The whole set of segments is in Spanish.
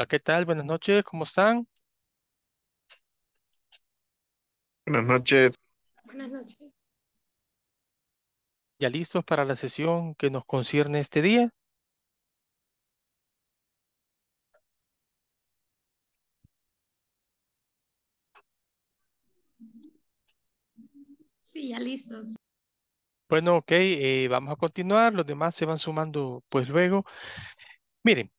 Hola, ¿qué tal? Buenas noches, ¿cómo están? Buenas noches. Buenas noches. ¿Ya listos para la sesión que nos concierne este día? Sí, ya listos. Bueno, ok, eh, vamos a continuar. Los demás se van sumando pues luego. Miren,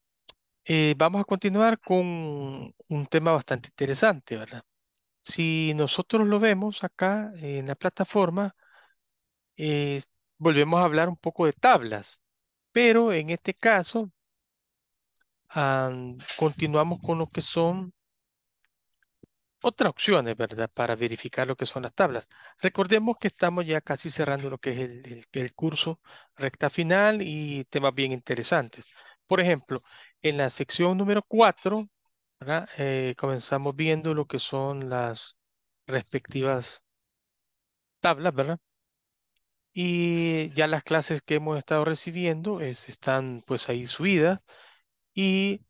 eh, vamos a continuar con un tema bastante interesante, ¿verdad? Si nosotros lo vemos acá en la plataforma, eh, volvemos a hablar un poco de tablas, pero en este caso continuamos con lo que son otras opciones, ¿verdad? Para verificar lo que son las tablas. Recordemos que estamos ya casi cerrando lo que es el curso recta final y temas bien interesantes. Por ejemplo, en la sección número 4, eh, comenzamos viendo lo que son las respectivas tablas, ¿verdad? Y ya las clases que hemos estado recibiendo es, están pues ahí subidas. Y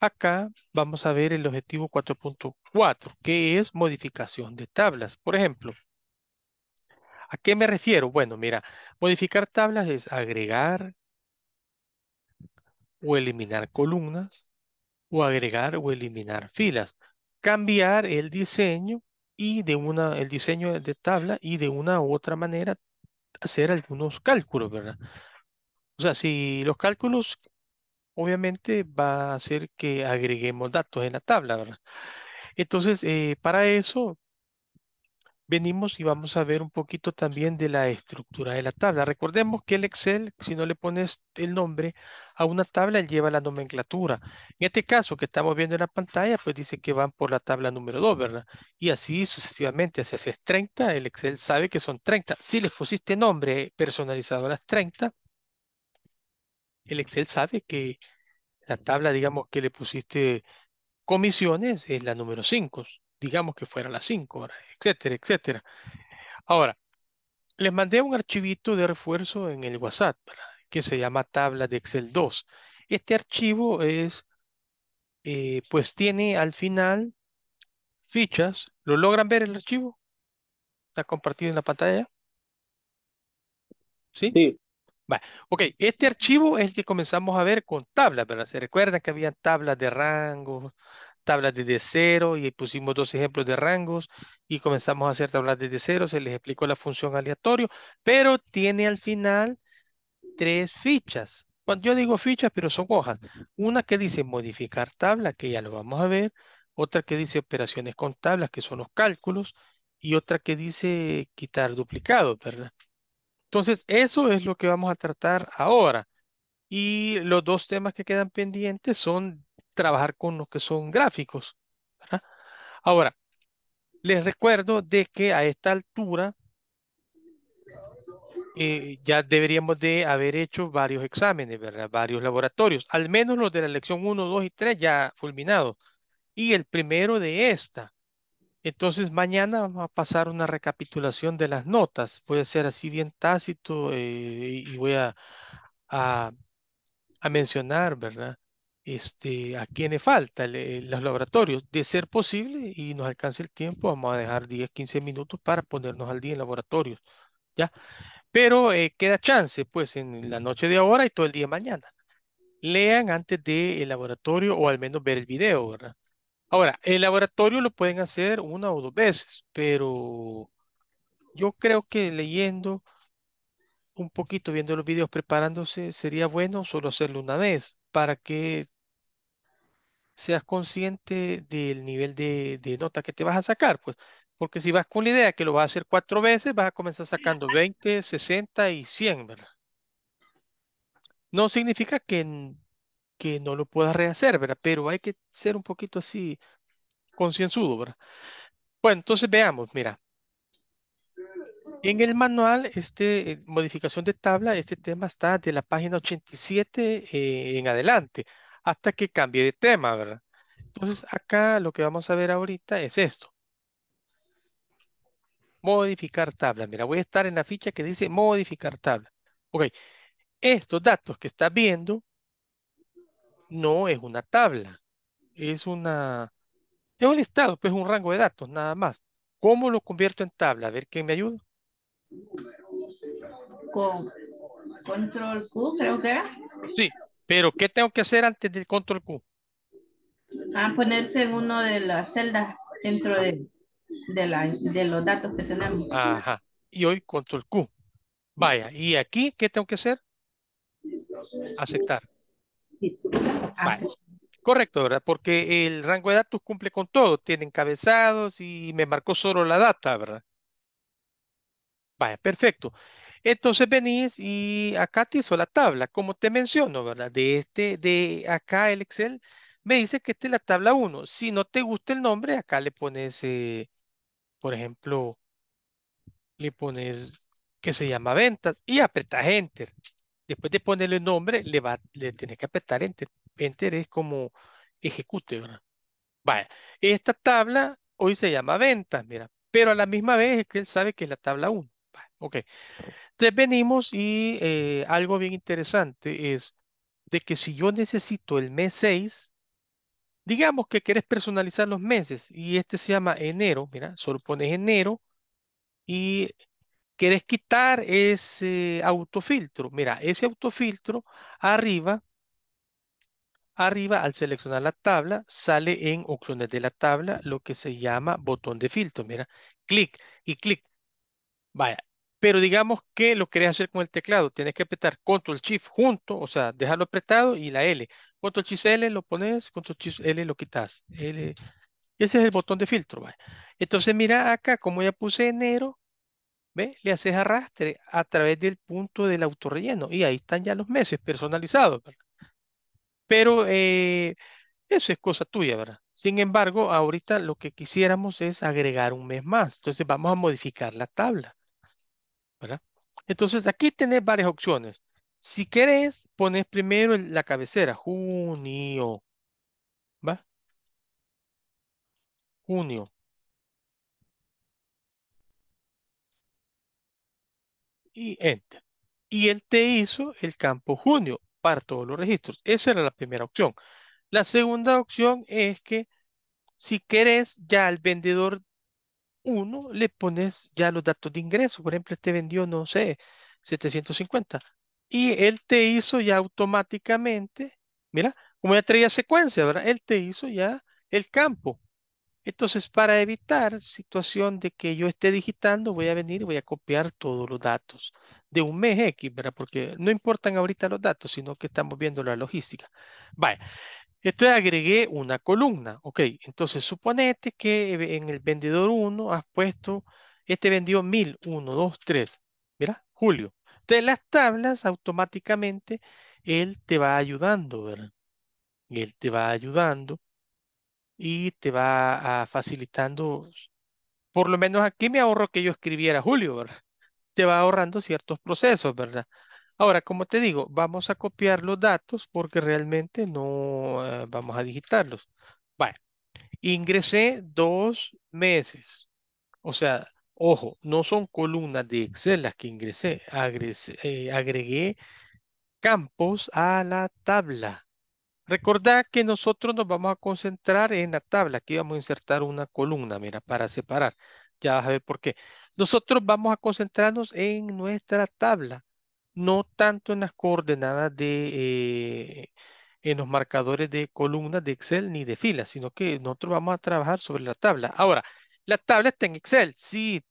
acá vamos a ver el objetivo 4.4, que es modificación de tablas. Por ejemplo, ¿a qué me refiero? Bueno, mira, modificar tablas es agregar, o eliminar columnas o agregar o eliminar filas. Cambiar el diseño y de una, el diseño de tabla y de una u otra manera hacer algunos cálculos, ¿verdad? O sea, si los cálculos obviamente va a hacer que agreguemos datos en la tabla, ¿verdad? Entonces, eh, para eso venimos y vamos a ver un poquito también de la estructura de la tabla. Recordemos que el Excel, si no le pones el nombre a una tabla, lleva la nomenclatura. En este caso que estamos viendo en la pantalla, pues dice que van por la tabla número 2, ¿verdad? Y así sucesivamente, si haces 30, el Excel sabe que son 30. Si les pusiste nombre personalizado a las 30, el Excel sabe que la tabla, digamos, que le pusiste comisiones es la número 5 digamos que fuera a las 5 horas, etcétera, etcétera. Ahora, les mandé un archivito de refuerzo en el WhatsApp, ¿verdad? que se llama tabla de Excel 2. Este archivo es, eh, pues tiene al final fichas. ¿Lo logran ver el archivo? ¿Está compartido en la pantalla? ¿Sí? Sí. Vale. Ok, este archivo es el que comenzamos a ver con tablas, ¿verdad? Se recuerdan que había tablas de rangos, tablas desde cero y pusimos dos ejemplos de rangos y comenzamos a hacer tablas desde cero. Se les explicó la función aleatorio, pero tiene al final tres fichas. Cuando yo digo fichas, pero son hojas. Una que dice modificar tabla, que ya lo vamos a ver. Otra que dice operaciones con tablas, que son los cálculos. Y otra que dice quitar duplicado, ¿verdad? Entonces, eso es lo que vamos a tratar ahora. Y los dos temas que quedan pendientes son trabajar con los que son gráficos. Ahora, les recuerdo de que a esta altura eh, ya deberíamos de haber hecho varios exámenes, varios laboratorios, al menos los de la lección 1, 2 y 3 ya fulminados. Y el primero de esta. Entonces mañana vamos a pasar una recapitulación de las notas. Voy a hacer así bien tácito eh, y voy a, a mencionar, ¿verdad? este, a quienes falta, los laboratorios. De ser posible y nos alcance el tiempo, vamos a dejar 10, 15 minutos para ponernos al día en laboratorios. ¿ya? Pero eh, queda chance, pues, en la noche de ahora y todo el día de mañana. Lean antes del laboratorio o al menos ver el video, ¿verdad? Ahora, el laboratorio lo pueden hacer una o dos veces, pero yo creo que leyendo un poquito, viendo los videos, preparándose, sería bueno solo hacerlo una vez para que seas consciente del nivel de, nota que te vas a sacar, pues, porque si vas con la idea que lo vas a hacer cuatro veces, vas a comenzar sacando 20, 60 y 100, ¿verdad? No significa que, que no lo puedas rehacer, ¿verdad? Pero hay que ser un poquito así concienzudo, ¿verdad? Bueno, entonces veamos, mira. En el manual, este, eh, modificación de tabla, este tema está de la página 87 eh, en adelante hasta que cambie de tema, ¿verdad? Entonces acá lo que vamos a ver ahorita es esto. Modificar tabla. Mira, voy a estar en la ficha que dice modificar tabla. Ok, estos datos que estás viendo no es una tabla, es una... Es un listado, pues un rango de datos, nada más. ¿Cómo lo convierto en tabla? A ver, ¿quién me ayuda? Con control Q, creo que era. Sí, pero, ¿qué tengo que hacer antes del control Q? A ah, ponerse en una de las celdas dentro de, de, la, de los datos que tenemos. Ajá. Y hoy control Q. Vaya, ¿y aquí qué tengo que hacer? Aceptar. Correcto, ¿verdad? Porque el rango de datos cumple con todo. Tiene encabezados y me marcó solo la data, ¿verdad? Vaya, perfecto. Entonces venís y acá te hizo la tabla, como te menciono, ¿verdad? De este, de acá el Excel me dice que esta es la tabla 1. Si no te gusta el nombre, acá le pones, eh, por ejemplo, le pones que se llama ventas y apretas enter. Después de ponerle el nombre, le, va, le tenés que apretar enter. Enter es como ejecute, ¿verdad? Vaya, esta tabla hoy se llama ventas, mira, pero a la misma vez es que él sabe que es la tabla 1. Ok. Entonces venimos y eh, algo bien interesante es de que si yo necesito el mes 6, digamos que quieres personalizar los meses y este se llama enero, mira, solo pones enero y quieres quitar ese autofiltro. Mira, ese autofiltro arriba, arriba al seleccionar la tabla, sale en opciones de la tabla lo que se llama botón de filtro. Mira, clic y clic. Vaya, pero digamos que lo querés hacer con el teclado, tienes que apretar Control Shift junto, o sea, dejarlo apretado y la L. Control Shift L lo pones, Control Shift L lo quitas. Ese es el botón de filtro. ¿vale? Entonces mira acá, como ya puse enero, ¿ve? le haces arrastre a través del punto del autorrelleno y ahí están ya los meses personalizados. Pero eh, eso es cosa tuya, ¿verdad? Sin embargo, ahorita lo que quisiéramos es agregar un mes más. Entonces vamos a modificar la tabla. ¿verdad? Entonces aquí tenés varias opciones. Si querés, pones primero la cabecera, junio, ¿va? Junio. Y enter. Y él te hizo el campo junio para todos los registros. Esa era la primera opción. La segunda opción es que si querés, ya el vendedor uno le pones ya los datos de ingreso. Por ejemplo, este vendió, no sé, 750. Y él te hizo ya automáticamente, mira, como ya traía secuencia, ¿verdad? Él te hizo ya el campo. Entonces, para evitar situación de que yo esté digitando, voy a venir y voy a copiar todos los datos de un mes X, ¿verdad? Porque no importan ahorita los datos, sino que estamos viendo la logística. Vaya, es agregué una columna. Ok, entonces suponete que en el vendedor 1 has puesto, este vendió mil, uno, dos, tres, Mira, Julio. Entonces las tablas automáticamente él te va ayudando, ¿verdad? Él te va ayudando y te va ah, facilitando, por lo menos aquí me ahorro que yo escribiera Julio, ¿verdad? Te va ahorrando ciertos procesos, ¿verdad? Ahora, como te digo, vamos a copiar los datos porque realmente no eh, vamos a digitarlos. Vale. Ingresé dos meses. O sea, ojo, no son columnas de Excel las que ingresé. Eh, agregué campos a la tabla. Recordad que nosotros nos vamos a concentrar en la tabla. Aquí vamos a insertar una columna, mira, para separar. Ya vas a ver por qué. Nosotros vamos a concentrarnos en nuestra tabla no tanto en las coordenadas de, eh, en los marcadores de columnas de Excel ni de filas, sino que nosotros vamos a trabajar sobre la tabla. Ahora, la tabla está en Excel, sí,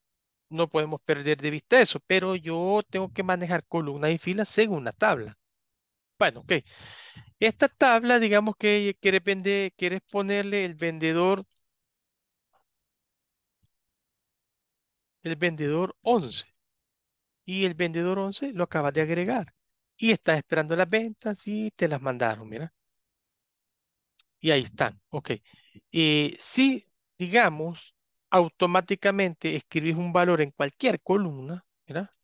no podemos perder de vista eso, pero yo tengo que manejar columnas y filas según la tabla. Bueno, ok. Esta tabla, digamos que quieres, quieres ponerle el vendedor el vendedor 11 y el vendedor 11 lo acaba de agregar y estás esperando las ventas y te las mandaron, mira. Y ahí están, ok. Eh, si, digamos, automáticamente escribís un valor en cualquier columna, mira,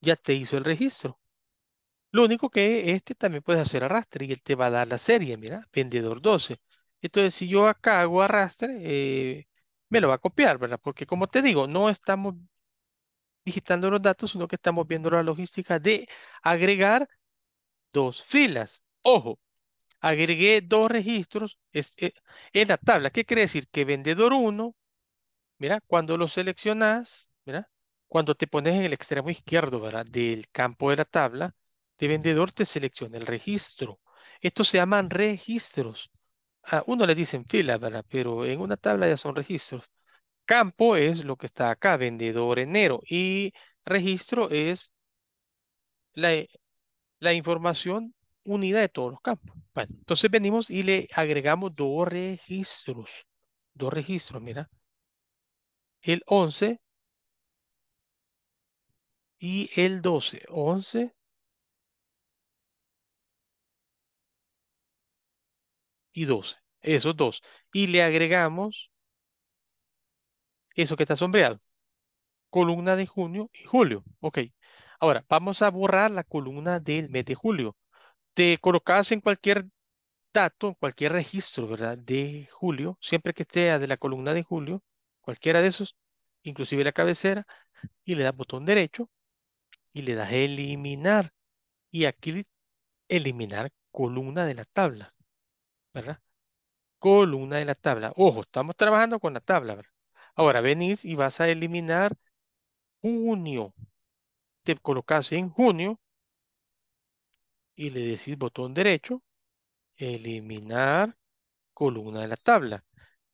ya te hizo el registro. Lo único que este también puedes hacer arrastre y él te va a dar la serie, mira, vendedor 12. Entonces, si yo acá hago arrastre, eh, me lo va a copiar, ¿verdad? Porque como te digo, no estamos digitando los datos, sino que estamos viendo la logística de agregar dos filas. Ojo, agregué dos registros eh, en la tabla. ¿Qué quiere decir? Que vendedor 1, mira, cuando lo seleccionas, mira, cuando te pones en el extremo izquierdo ¿verdad? del campo de la tabla, de vendedor te selecciona el registro. Estos se llaman registros. A uno le dicen filas, ¿verdad? Pero en una tabla ya son registros. Campo es lo que está acá, vendedor enero. Y registro es eh, la, información unida de todos los campos. Bueno, entonces venimos y le agregamos dos registros. Dos registros, mira. El 11 y el 12. 11 y 12. Esos dos. Y le agregamos eso que está sombreado. Columna de junio y julio. Ok. Ahora, vamos a borrar la columna del mes de julio. Te colocas en cualquier dato, en cualquier registro, ¿verdad? De julio, siempre que esté de la columna de julio, cualquiera de esos, inclusive la cabecera, y le das botón derecho y le das eliminar. Y aquí eliminar columna de la tabla, ¿verdad? Columna de la tabla. Ojo, estamos trabajando con la tabla, ¿verdad? Ahora venís y vas a eliminar junio. Te colocas en junio y le decís botón derecho, eliminar columna de la tabla.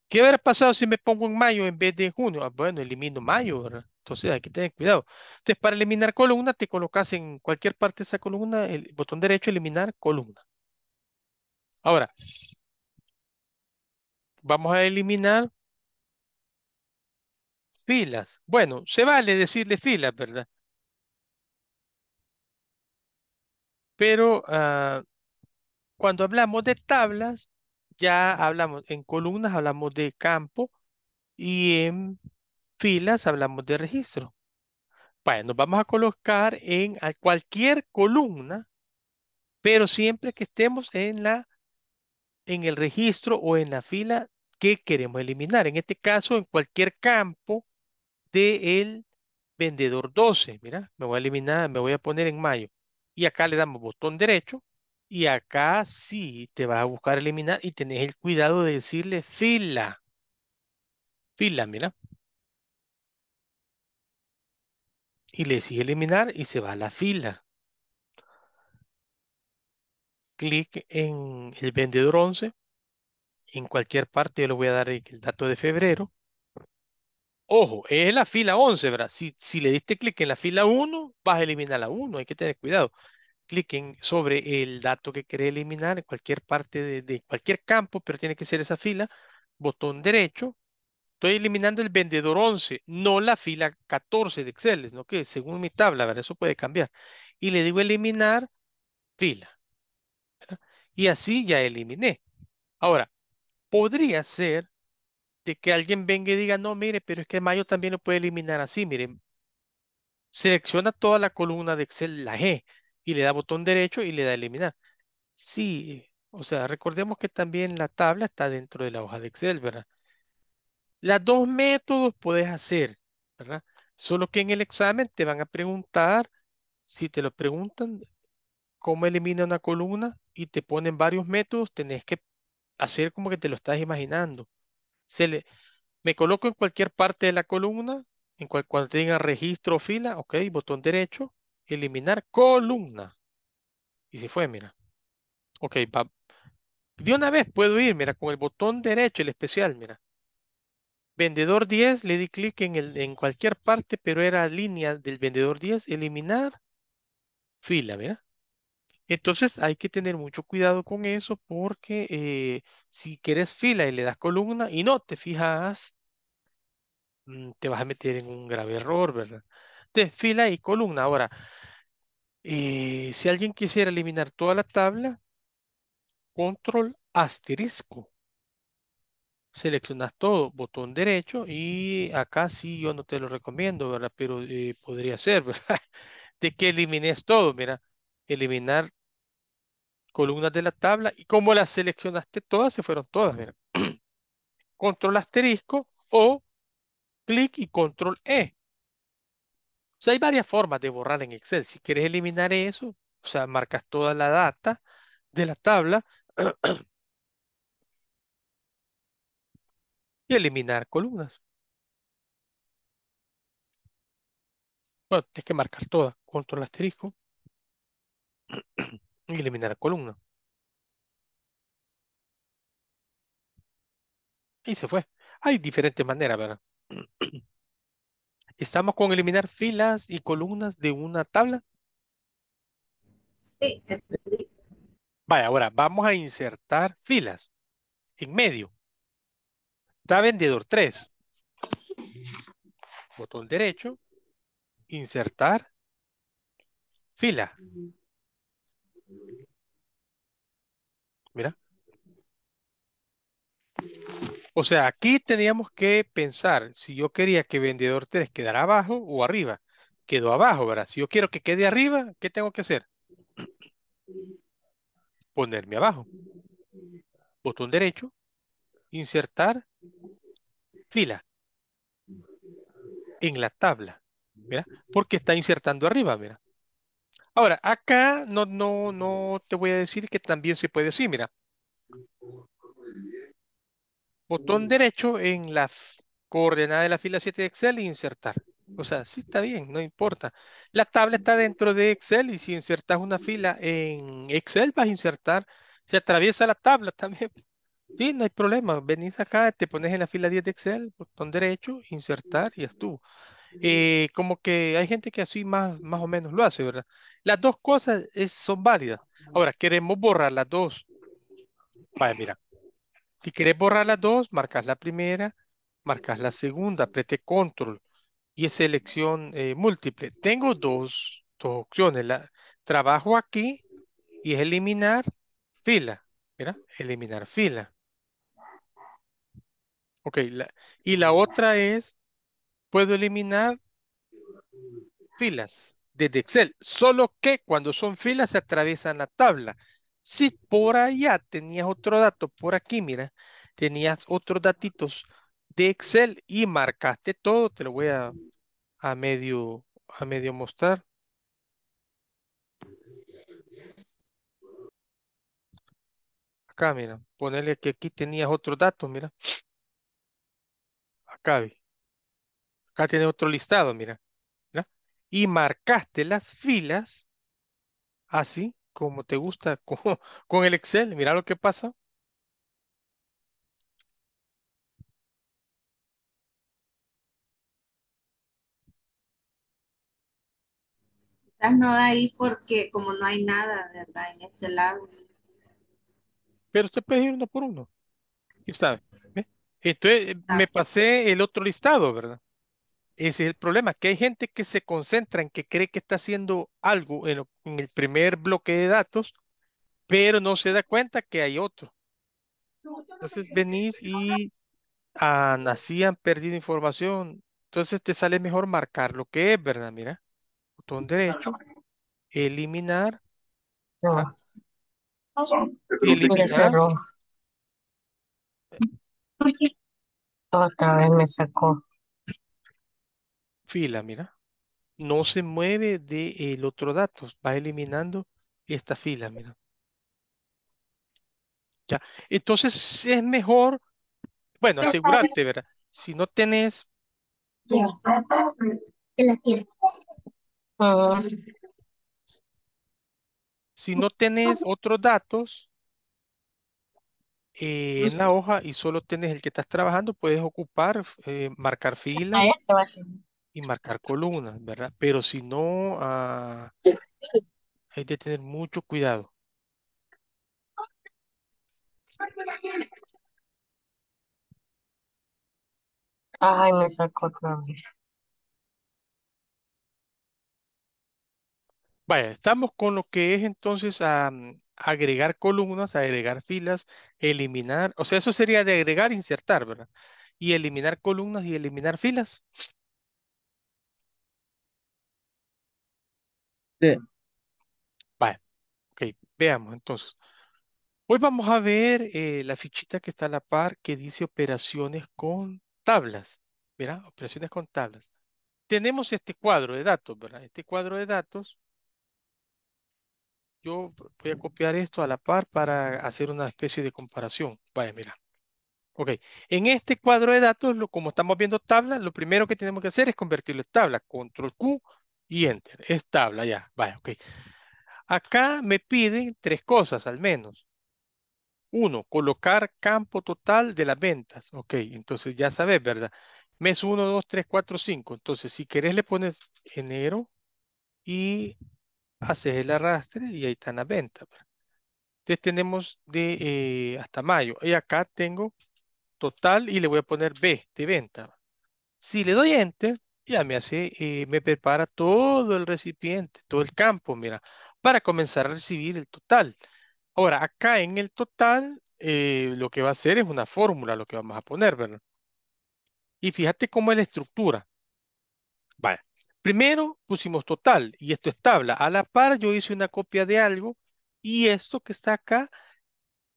¿Qué hubiera pasado si me pongo en mayo en vez de junio? Ah, bueno, elimino mayo, Entonces hay que tener cuidado. Entonces, para eliminar columna, te colocas en cualquier parte de esa columna, el botón derecho, eliminar columna. Ahora, vamos a eliminar Filas. Bueno, se vale decirle filas, ¿verdad? Pero ah, cuando hablamos de tablas, ya hablamos en columnas, hablamos de campo y en filas hablamos de registro. Bueno, nos vamos a colocar en cualquier columna, pero siempre que estemos en, la, en el registro o en la fila que queremos eliminar. En este caso, en cualquier campo del vendedor 12. Mira, me voy a eliminar, me voy a poner en mayo. Y acá le damos botón derecho. Y acá sí te vas a buscar eliminar y tenés el cuidado de decirle fila. Fila, mira. Y le decís eliminar y se va a la fila. Clic en el vendedor 11. En cualquier parte yo le voy a dar el dato de febrero. Ojo, es la fila 11, ¿verdad? Si, si le diste clic en la fila 1, vas a eliminar la 1, hay que tener cuidado. Cliquen sobre el dato que quiere eliminar en cualquier parte de, cualquier campo, pero tiene que ser esa fila. Botón derecho, estoy eliminando el vendedor 11, no la fila 14 de Excel, ¿no? Que según mi tabla, ¿verdad? Eso puede cambiar. Y le digo eliminar fila. Y así ya eliminé. Ahora, podría ser de que alguien venga y diga, no, mire, pero es que Mayo también lo puede eliminar así, miren. Selecciona toda la columna de Excel, la G, y le da botón derecho y le da eliminar. Sí, o sea, recordemos que también la tabla está dentro de la hoja de Excel, ¿verdad? Las dos métodos puedes hacer, ¿verdad? Solo que en el examen te van a preguntar, si te lo preguntan, cómo elimina una columna y te ponen varios métodos, tenés que hacer como que te lo estás imaginando se me coloco en cualquier parte de la columna, en cual, cuando tenga registro fila, ok, botón derecho, eliminar columna. Y si fue, mira. Ok, De una vez puedo ir, mira, con el botón derecho, el especial, mira. Vendedor 10, le di clic en, el, en cualquier parte, pero era línea del vendedor 10, eliminar fila, mira. Entonces hay que tener mucho cuidado con eso porque eh, si quieres fila y le das columna y no te fijas, mm, te vas a meter en un grave error, ¿verdad? De fila y columna. Ahora, eh, si alguien quisiera eliminar toda la tabla, control asterisco. Seleccionas todo, botón derecho y acá sí yo no te lo recomiendo, ¿verdad? Pero eh, podría ser, ¿verdad? De que elimines todo, mira eliminar columnas de la tabla y como las seleccionaste todas, se fueron todas. control asterisco o clic y control E. O sea, hay varias formas de borrar en Excel. Si quieres eliminar eso, o sea, marcas toda la data de la tabla y eliminar columnas. Bueno, tienes que marcar todas. Control asterisco. eliminar columna. Y se fue. Hay diferentes maneras, ¿verdad? ¿Estamos con eliminar filas y columnas de una tabla? Sí. Vaya, ahora vamos a insertar filas en medio. Está vendedor 3. Botón derecho. Insertar fila. O sea, aquí teníamos que pensar si yo quería que vendedor 3 quedara abajo o arriba. Quedó abajo, ¿verdad? Si yo quiero que quede arriba, ¿qué tengo que hacer? Ponerme abajo. Botón derecho, insertar fila en la tabla. Mira, porque está insertando arriba, mira. Ahora, acá no, no, no te voy a decir que también se puede decir, mira botón derecho en la coordenada de la fila 7 de Excel e insertar. O sea, sí está bien, no importa. La tabla está dentro de Excel y si insertas una fila en Excel vas a insertar, se atraviesa la tabla también. Sí, no hay problema. Venís acá, te pones en la fila 10 de Excel, botón derecho, insertar y estuvo. Eh, como que hay gente que así más, más o menos lo hace, ¿verdad? Las dos cosas eh, son válidas. Ahora, queremos borrar las dos. Vaya, mira, si querés borrar las dos, marcas la primera, marcas la segunda, apriete control y es selección eh, múltiple. Tengo dos, opciones. La, trabajo aquí y es eliminar fila. eliminar fila. Ok, y la otra es, puedo eliminar filas desde Excel, solo que cuando son filas se atraviesan la tabla. Si por allá tenías otro dato, por aquí, mira, tenías otros datitos de Excel y marcaste todo, te lo voy a, a medio, a medio mostrar. Acá, mira, ponerle que aquí tenías otro dato mira. Acá, acá tiene otro listado, mira. Y marcaste las filas así como te gusta, con, el Excel. Mira lo que pasa. Quizás no da ahí porque como no hay nada, ¿verdad? En este lado. Pero usted puede ir uno por uno. ¿Qué sabe? Entonces eh, ah, me pasé el otro listado, ¿verdad? Ese es el problema, que hay gente que se concentra en que cree que está haciendo algo en, el primer bloque de datos, pero no se da cuenta que hay otro. Entonces venís y nacían ah, así han perdido información. Entonces te sale mejor marcar lo que es, ¿verdad? Mira, botón derecho, eliminar. Ah. eliminar. Otra vez me sacó fila, mira. No se mueve del el otro dato, va eliminando esta fila, mira. Ya. Entonces es mejor, bueno, asegurarte, ¿verdad? Si no tenés... Ah. si no tenés otros datos eh, en la hoja y solo tenés el que estás trabajando, puedes ocupar, eh, marcar fila y marcar columnas, ¿verdad? Pero si no, ah, hay que tener mucho cuidado. Ay, me sacó Vaya, estamos con lo que es entonces ah, agregar columnas, agregar filas, eliminar, o sea, eso sería de agregar, insertar, ¿verdad? Y eliminar columnas y eliminar filas. Vale, ok, veamos entonces. Hoy vamos a ver eh, la fichita que está a la par que dice operaciones con tablas. Mira, operaciones con tablas. Tenemos este cuadro de datos, ¿verdad? Este cuadro de datos. Yo voy a copiar esto a la par para hacer una especie de comparación. Vaya, mira. Ok, en este cuadro de datos, como estamos viendo tablas, lo primero que tenemos que hacer es convertirlo en tabla. Control Q, y enter. Es tabla ya. Vaya, ok. Acá me piden tres cosas al menos. Uno, colocar campo total de las ventas. Ok, entonces ya sabes, ¿verdad? Mes 1, 2, 3, 4, 5. Entonces, si querés le pones enero y haces el arrastre y ahí están las ventas. Entonces tenemos de eh, hasta mayo. Y acá tengo total y le voy a poner B de venta. Si le doy enter, ya me hace, me prepara todo el recipiente, todo el campo, mira, para comenzar a recibir el total. Ahora, acá en el total, eh, lo que va a hacer es una fórmula, lo que vamos a poner, ¿verdad? Y fíjate cómo es la estructura. Vale. Primero pusimos total y esto es tabla. A la par yo hice una copia de algo y esto que está acá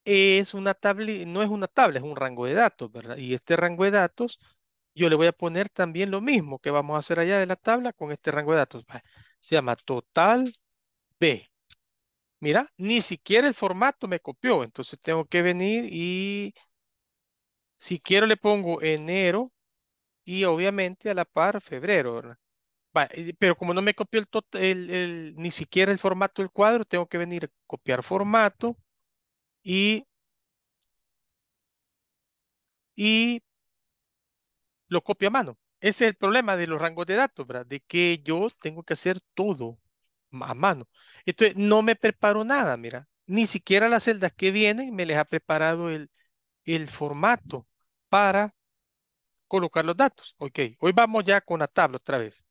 es una tabla, no es una tabla, es un rango de datos, ¿verdad? Y este rango de datos yo le voy a poner también lo mismo que vamos a hacer allá de la tabla con este rango de datos. Se llama total B. Mira, ni siquiera el formato me copió, entonces tengo que venir y si quiero le pongo enero y obviamente a la par febrero. Pero como no me copió el, ni siquiera el formato del cuadro, tengo que venir a copiar formato y, y lo copio a mano. Ese es el problema de los rangos de datos, ¿verdad? De que yo tengo que hacer todo a mano. Entonces, no me preparo nada, mira. Ni siquiera las celdas que vienen me les ha preparado el, el formato para colocar los datos. Ok, hoy vamos ya con la tabla otra vez.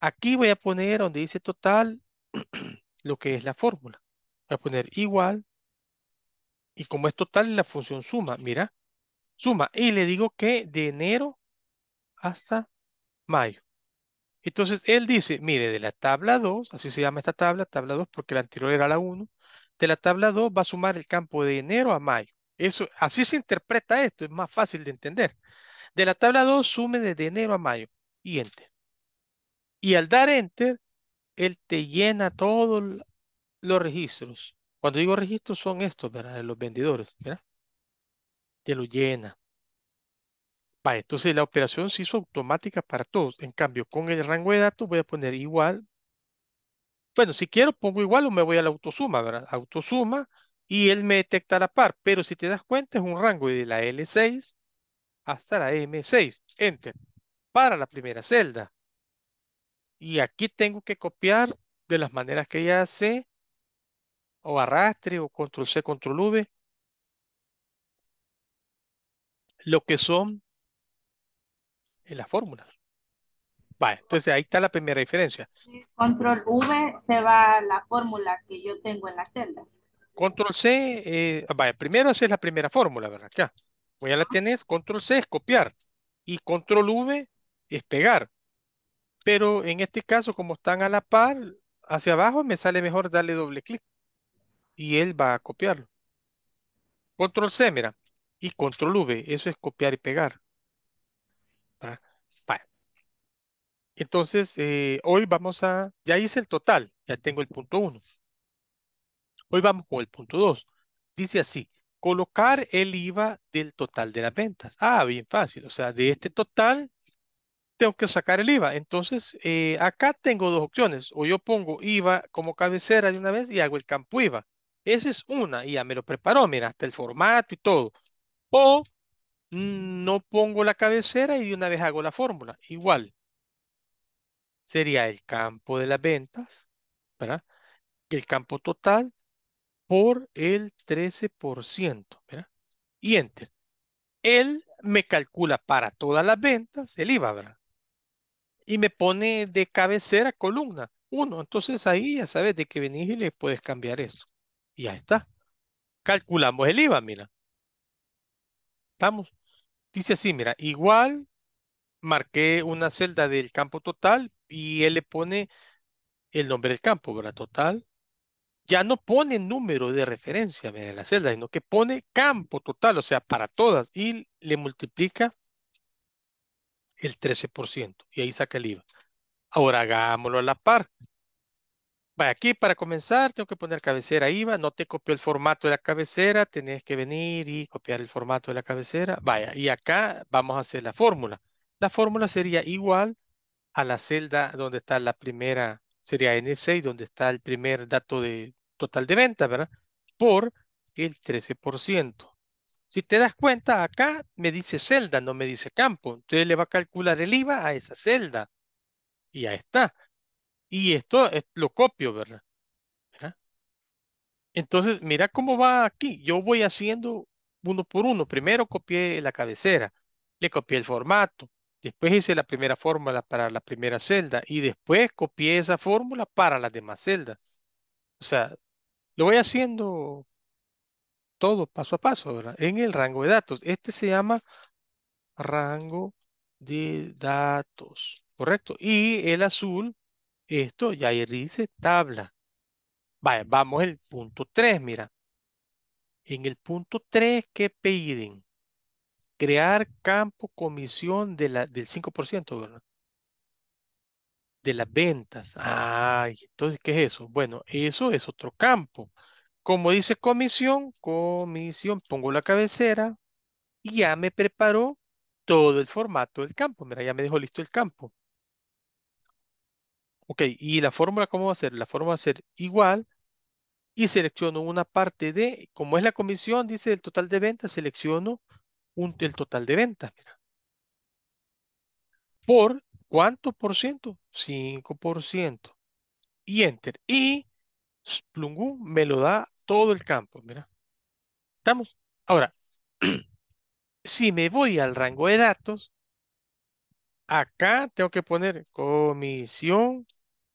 Aquí voy a poner donde dice total lo que es la fórmula. Voy a poner igual. Y como es total, la función suma, mira. Suma. Y le digo que de enero hasta mayo. Entonces, él dice, mire, de la tabla 2, así se llama esta tabla, tabla 2 porque la anterior era la 1, de la tabla 2 va a sumar el campo de enero a mayo. Eso, así se interpreta esto, es más fácil de entender. De la tabla 2 sume desde enero a mayo y enter. Y al dar enter, él te llena todos los registros. Cuando digo registros son estos, ¿verdad? Los vendedores, ¿verdad? Te lo llena entonces la operación se hizo automática para todos. En cambio, con el rango de datos voy a poner igual. Bueno, si quiero pongo igual o me voy a la autosuma, ¿verdad? Autosuma y él me detecta la par. Pero si te das cuenta es un rango de la L6 hasta la M6. Enter. Para la primera celda. Y aquí tengo que copiar de las maneras que ya sé. O arrastre o control C, control V. Lo que son en las fórmulas. Va, entonces ahí está la primera diferencia. Eh, control V se va a la fórmula que yo tengo en las celdas. Control C, eh, vaya, primero haces la primera fórmula, ¿verdad? Ya, pues ya la tenés, control C es copiar y control V es pegar. Pero en este caso, como están a la par, hacia abajo me sale mejor darle doble clic y él va a copiarlo. Control C, mira, y control V, eso es copiar y pegar. Entonces, eh, hoy vamos a, ya hice el total, ya tengo el punto uno. Hoy vamos con el punto 2. Dice así, colocar el IVA del total de las ventas. Ah, bien fácil, o sea, de este total tengo que sacar el IVA. Entonces, eh, acá tengo dos opciones, o yo pongo IVA como cabecera de una vez y hago el campo IVA. Esa es una, y ya me lo preparó, mira, hasta el formato y todo. O mm. no pongo la cabecera y de una vez hago la fórmula, igual sería el campo de las ventas, ¿verdad? El campo total por el 13%, ¿verdad? Y enter. Él me calcula para todas las ventas el IVA, ¿verdad? Y me pone de cabecera columna 1. Entonces ahí ya sabes de qué venís y le puedes cambiar esto. Y ya está. Calculamos el IVA, mira. Estamos. Dice así, mira, igual marqué una celda del campo total y él le pone el nombre del campo, ¿verdad? Total. Ya no pone número de referencia en la celda, sino que pone campo total, o sea, para todas, y le multiplica el 13%, y ahí saca el IVA. Ahora hagámoslo a la par. Vaya, aquí para comenzar tengo que poner cabecera IVA, no te copio el formato de la cabecera, tenés que venir y copiar el formato de la cabecera. Vaya, y acá vamos a hacer la fórmula. La fórmula sería igual a la celda donde está la primera, sería N6, donde está el primer dato de total de venta, ¿verdad? Por el 13%. Si te das cuenta, acá me dice celda, no me dice campo. Entonces le va a calcular el IVA a esa celda. Y ya está. Y esto lo copio, ¿verdad? Entonces, mira cómo va aquí. Yo voy haciendo uno por uno. Primero copié la cabecera, le copié el formato, Después hice la primera fórmula para la primera celda y después copié esa fórmula para las demás celdas. O sea, lo voy haciendo todo paso a paso, ¿verdad? En el rango de datos. Este se llama rango de datos, ¿correcto? Y el azul, esto ya dice tabla. Vaya, vamos al punto 3, mira. En el punto 3, ¿qué piden? crear campo comisión de la, del 5%, ¿verdad? De las ventas. Ay, entonces, ¿qué es eso? Bueno, eso es otro campo. Como dice comisión, comisión, pongo la cabecera y ya me preparó todo el formato del campo. Mira, ya me dejó listo el campo. Ok, ¿y la fórmula cómo va a ser? La fórmula va a ser igual y selecciono una parte de, como es la comisión, dice el total de ventas, selecciono el total de ventas. Mira. ¿Por cuánto por ciento? 5%. Y enter. Y Splungun me lo da todo el campo. Mira. ¿Estamos? Ahora, si me voy al rango de datos, acá tengo que poner comisión.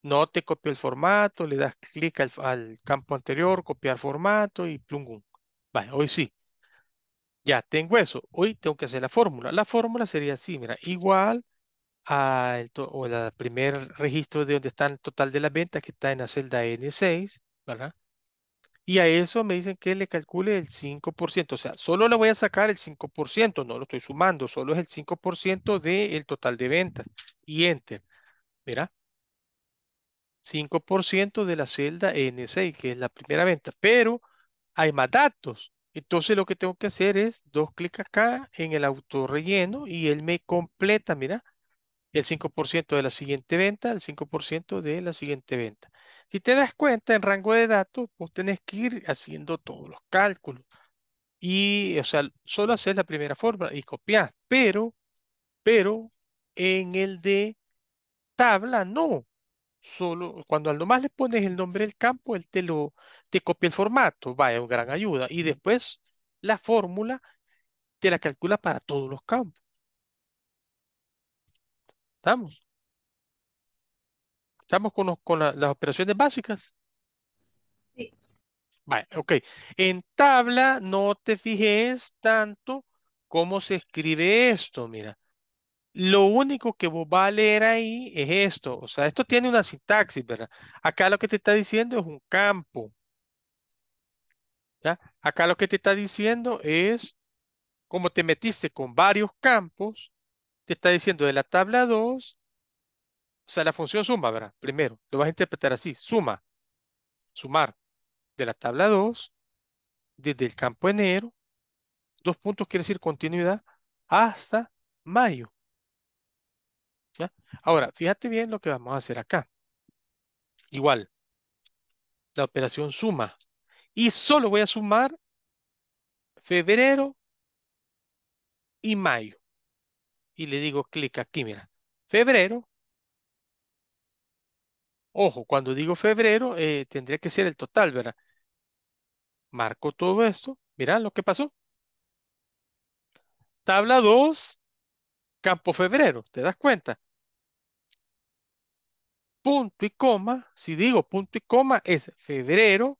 No te copio el formato, le das clic al, campo anterior, copiar formato y plungum. Vale, hoy sí. Ya, tengo eso. Hoy tengo que hacer la fórmula. La fórmula sería así, mira, igual a el primer registro de donde está el total de las ventas que está en la celda N6, ¿verdad? Y a eso me dicen que le calcule el 5%, o sea, solo le voy a sacar el 5%, no lo estoy sumando, solo es el 5% del total de ventas. Y enter, mira, 5% de la celda N6, que es la primera venta, pero hay más datos. Entonces lo que tengo que hacer es dos clics acá en el autorrelleno y él me completa, mira, el 5% de la siguiente venta, el 5% de la siguiente venta. Si te das cuenta, en rango de datos, vos tenés que ir haciendo todos los cálculos. Y, o sea, solo hacer la primera fórmula y copiar, pero, pero en el de tabla no solo cuando al nomás le pones el nombre del campo, él te lo te copia el formato, vaya, una gran ayuda. Y después la fórmula te la calcula para todos los campos. ¿Estamos? ¿Estamos con, con las operaciones básicas? Sí. Vale, ok. En tabla no te fijes tanto cómo se escribe esto, mira. Lo único que vos vas a leer ahí es esto. O sea, esto tiene una sintaxis, ¿verdad? Acá lo que te está diciendo es un campo. ¿ya? Acá lo que te está diciendo es, como te metiste con varios campos, te está diciendo de la tabla 2, o sea, la función suma, ¿verdad? Primero, lo vas a interpretar así, suma, sumar de la tabla 2, desde el campo enero, dos puntos quiere decir continuidad, hasta mayo. Ahora, fíjate bien lo que vamos a hacer acá. Igual, la operación suma. Y solo voy a sumar febrero y mayo. Y le digo clic aquí, mira. Febrero. Ojo, cuando digo febrero, eh, tendría que ser el total, ¿verdad? Marco todo esto. mira lo que pasó. Tabla 2, campo febrero. ¿Te das cuenta? punto y coma, si digo punto y coma, es febrero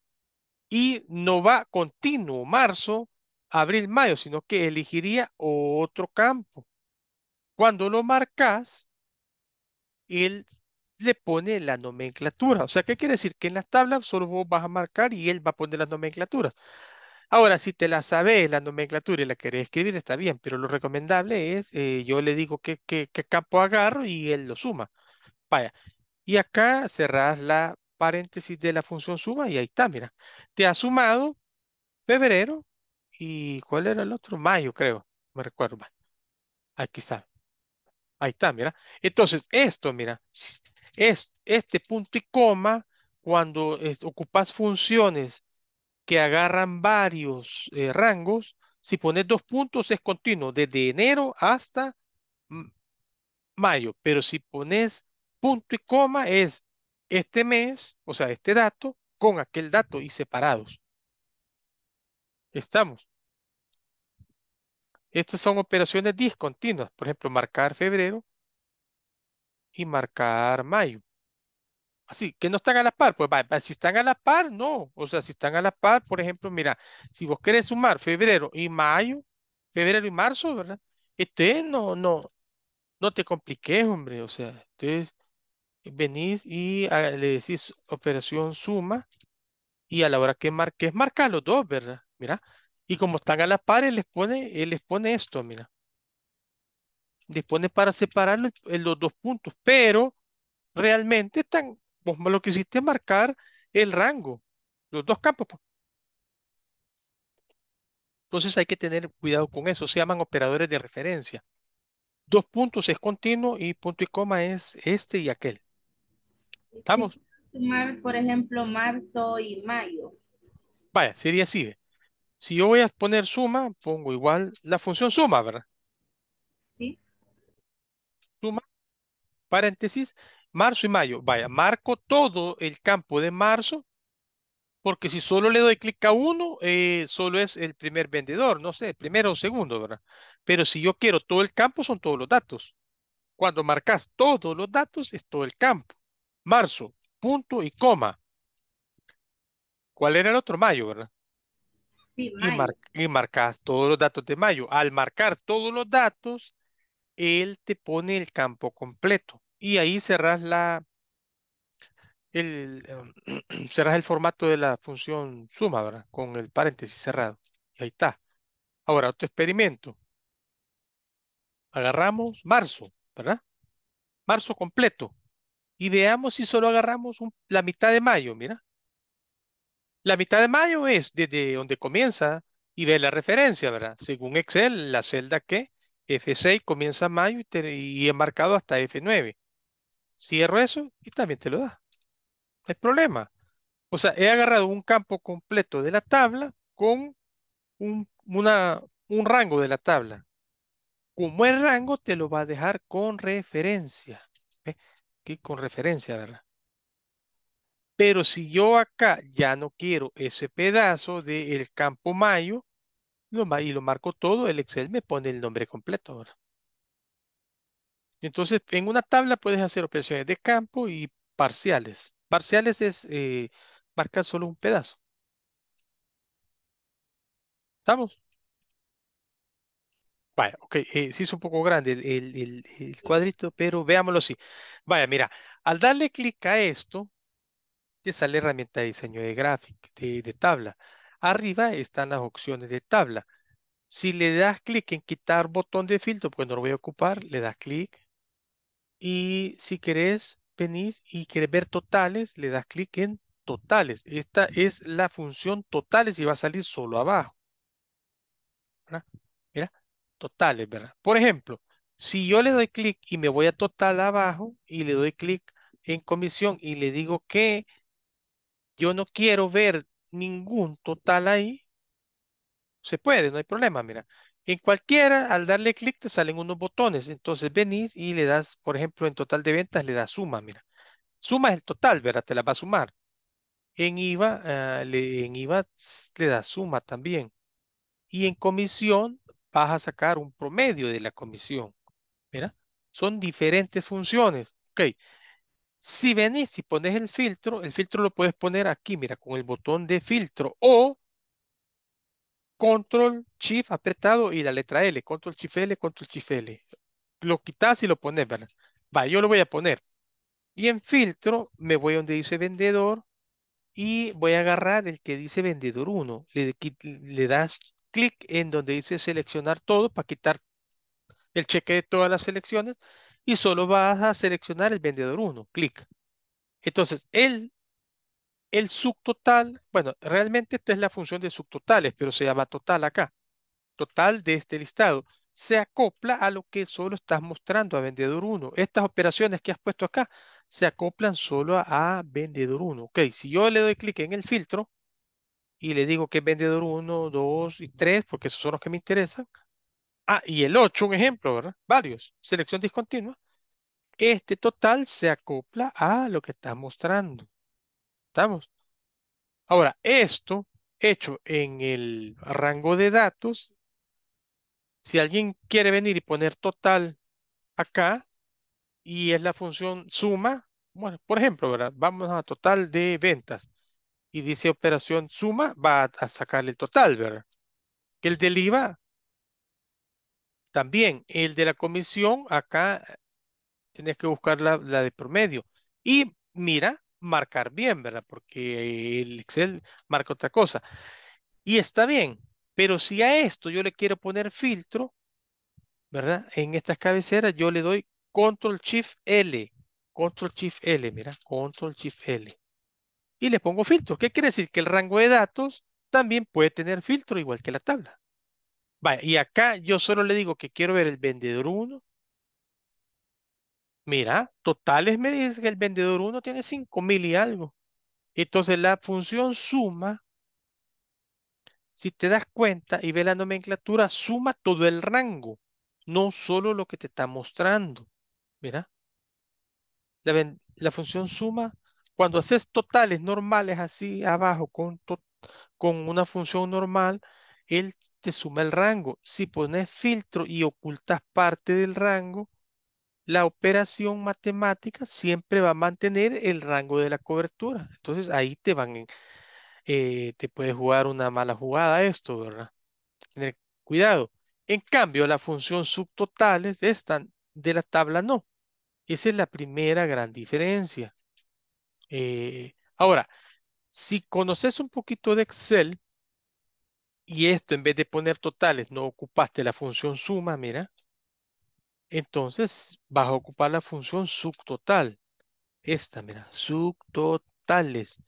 y no va continuo marzo, abril, mayo, sino que elegiría otro campo. Cuando lo marcas, él le pone la nomenclatura. O sea, ¿qué quiere decir? Que en las tablas solo vos vas a marcar y él va a poner las nomenclaturas. Ahora, si te la sabes, la nomenclatura y la querés escribir, está bien, pero lo recomendable es, eh, yo le digo qué campo agarro y él lo suma. Vaya, y acá cerrás la paréntesis de la función suma y ahí está, mira. Te ha sumado febrero y ¿cuál era el otro? Mayo, creo. Me recuerdo mal. Aquí está. Ahí está, mira. Entonces, esto, mira, es este punto y coma, cuando ocupas funciones que agarran varios eh, rangos, si pones dos puntos es continuo, desde enero hasta mayo, pero si pones punto y coma es este mes, o sea, este dato con aquel dato y separados. Estamos. Estas son operaciones discontinuas. Por ejemplo, marcar febrero y marcar mayo. Así, que no están a la par. Pues si están a la par, no. O sea, si están a la par, por ejemplo, mira, si vos querés sumar febrero y mayo, febrero y marzo, ¿verdad? Este no, no, no te compliques, hombre. O sea, entonces venís y ah, le decís operación suma y a la hora que marques, marca los dos, ¿verdad? Mira, y como están a la par, él les pone, él les pone esto, mira. Dispone para separar eh, los, dos puntos, pero realmente están, vos lo que hiciste es marcar el rango, los dos campos. Pues. Entonces hay que tener cuidado con eso, se llaman operadores de referencia. Dos puntos es continuo y punto y coma es este y aquel. ¿Estamos? por ejemplo, marzo y mayo. Vaya, sería así. Si yo voy a poner suma, pongo igual la función suma, ¿verdad? Sí. Suma, paréntesis, marzo y mayo. Vaya, marco todo el campo de marzo, porque si solo le doy clic a uno, eh, solo es el primer vendedor, no sé, primero o segundo, ¿verdad? Pero si yo quiero todo el campo, son todos los datos. Cuando marcas todos los datos, es todo el campo marzo, punto y coma. ¿Cuál era el otro? Mayo, ¿verdad? Y, marcas todos los datos de mayo. Al marcar todos los datos, él te pone el campo completo. Y ahí cerras la, el, em, el formato de la función suma, ¿verdad? Con el paréntesis cerrado. Y ahí está. Ahora, otro experimento. Agarramos marzo, ¿verdad? Marzo completo y veamos si solo agarramos la mitad de mayo, mira. La mitad de mayo es desde donde comienza y ve la referencia, ¿verdad? Según Excel, la celda que F6 comienza mayo y, y he marcado hasta F9. Cierro eso y también te lo da. No hay problema. O sea, he agarrado un campo completo de la tabla con un, un rango de la tabla. Como el rango te lo va a dejar con referencia que con referencia, ¿verdad? Pero si yo acá ya no quiero ese pedazo del campo mayo y lo marco todo, el Excel me pone el nombre completo, ahora. Entonces, en una tabla puedes hacer operaciones de campo y parciales. Parciales es eh, marcar solo un pedazo. ¿Estamos? Vaya, ok, eh, sí es un poco grande el, cuadrito, pero veámoslo así. Vaya, mira, al darle clic a esto, te sale herramienta de diseño de gráfico, de, tabla. Arriba están las opciones de tabla. Si le das clic en quitar botón de filtro, porque no lo voy a ocupar, le das clic. Y si querés, venir y querés ver totales, le das clic en totales. Esta es la función totales y va a salir solo abajo. ¿verdad? totales, ¿verdad? Por ejemplo, si yo le doy clic y me voy a total abajo y le doy clic en comisión y le digo que yo no quiero ver ningún total ahí, se puede, no hay problema, mira. En cualquiera, al darle clic te salen unos botones. Entonces venís y le das, por ejemplo, en total de ventas le das suma, mira. Suma es el total, ¿verdad? Te la va a sumar. En IVA, ah, le, en IVA le das suma también. Y en comisión vas a sacar un promedio de la comisión. Mira, Son diferentes funciones. Ok. Si venís y pones el filtro, el filtro lo puedes poner aquí, mira, con el botón de filtro o control shift apretado y la letra L, control shift L, control shift L. Lo quitas y lo pones, ¿verdad? Va, yo lo voy a poner. Y en filtro me voy donde dice vendedor y voy a agarrar el que dice vendedor 1. Le, le das clic en donde dice seleccionar todo para quitar el cheque de todas las selecciones y solo vas a seleccionar el vendedor 1, clic. Entonces, el, el subtotal, bueno, realmente esta es la función de subtotales, pero se llama total acá. Total de este listado se acopla a lo que solo estás mostrando a vendedor 1. Estas operaciones que has puesto acá se acoplan solo a, a vendedor 1. Ok, si yo le doy clic en el filtro, y le digo que es vendedor 1, 2 y 3, porque esos son los que me interesan. Ah, y el 8, un ejemplo, ¿verdad? Varios, selección discontinua. Este total se acopla a lo que está mostrando. ¿Estamos? Ahora, esto hecho en el rango de datos, si alguien quiere venir y poner total acá, y es la función suma, bueno, por ejemplo, ¿verdad? Vamos a total de ventas y dice operación suma, va a, sacarle sacar el total, ¿verdad? El del IVA, también. El de la comisión, acá tienes que buscar la, la de promedio. Y mira, marcar bien, ¿verdad? Porque el Excel marca otra cosa. Y está bien, pero si a esto yo le quiero poner filtro, ¿verdad? En estas cabeceras yo le doy Control Shift L. Control Shift L, mira, Control Shift L y le pongo filtro. ¿Qué quiere decir? Que el rango de datos también puede tener filtro igual que la tabla. Vaya, y acá yo solo le digo que quiero ver el vendedor 1. Mira, totales me dice que el vendedor 1 tiene 5000 y algo. Entonces la función suma, si te das cuenta y ve la nomenclatura, suma todo el rango, no solo lo que te está mostrando. Mira, la función suma cuando haces totales normales así abajo con, con una función normal, él te suma el rango. Si pones filtro y ocultas parte del rango, la operación matemática siempre va a mantener el rango de la cobertura. Entonces ahí te van, eh, te puede jugar una mala jugada esto, ¿verdad? Tener cuidado. En cambio, la función subtotales están de la tabla no. Esa es la primera gran diferencia. Eh, ahora, si conoces un poquito de Excel y esto en vez de poner totales no ocupaste la función suma, mira, entonces vas a ocupar la función subtotal. Esta, mira, subtotales.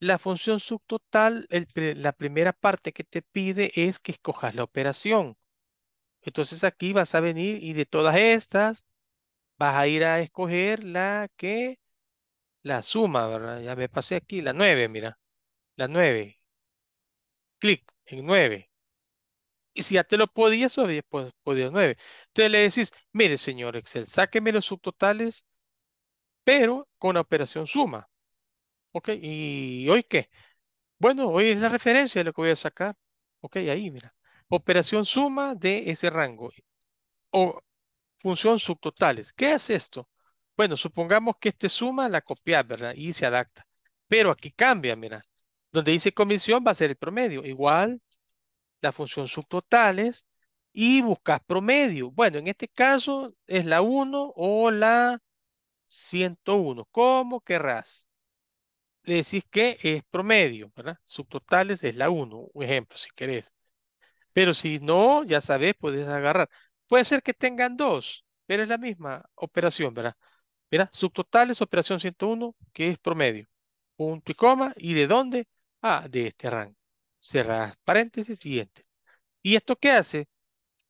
La función subtotal, la primera parte que te pide es que escojas la operación. Entonces aquí vas a venir y de todas estas vas a ir a escoger la que la suma, ¿verdad? Ya me pasé aquí, la 9, mira. La 9. Clic en 9. Y si ya te lo podías eso pues, podía 9. Entonces le decís, mire señor Excel, sáqueme los subtotales, pero con la operación suma. ¿Ok? ¿Y hoy qué? Bueno, hoy es la referencia de lo que voy a sacar. ¿Ok? Ahí, mira. Operación suma de ese rango. O función subtotales. ¿Qué hace esto? Bueno, supongamos que este suma, la copia, ¿verdad? Y se adapta. Pero aquí cambia, mira. Donde dice comisión va a ser el promedio. Igual, la función subtotales y buscas promedio. Bueno, en este caso es la 1 o la 101. Como querrás. Le decís que es promedio, ¿verdad? Subtotales es la 1, un ejemplo, si querés. Pero si no, ya sabes, puedes agarrar. Puede ser que tengan dos, pero es la misma operación, ¿verdad? Mira, es operación 101, que es promedio. Punto y coma. ¿Y de dónde? Ah, de este rango. Cerrar paréntesis, siguiente. ¿Y esto qué hace?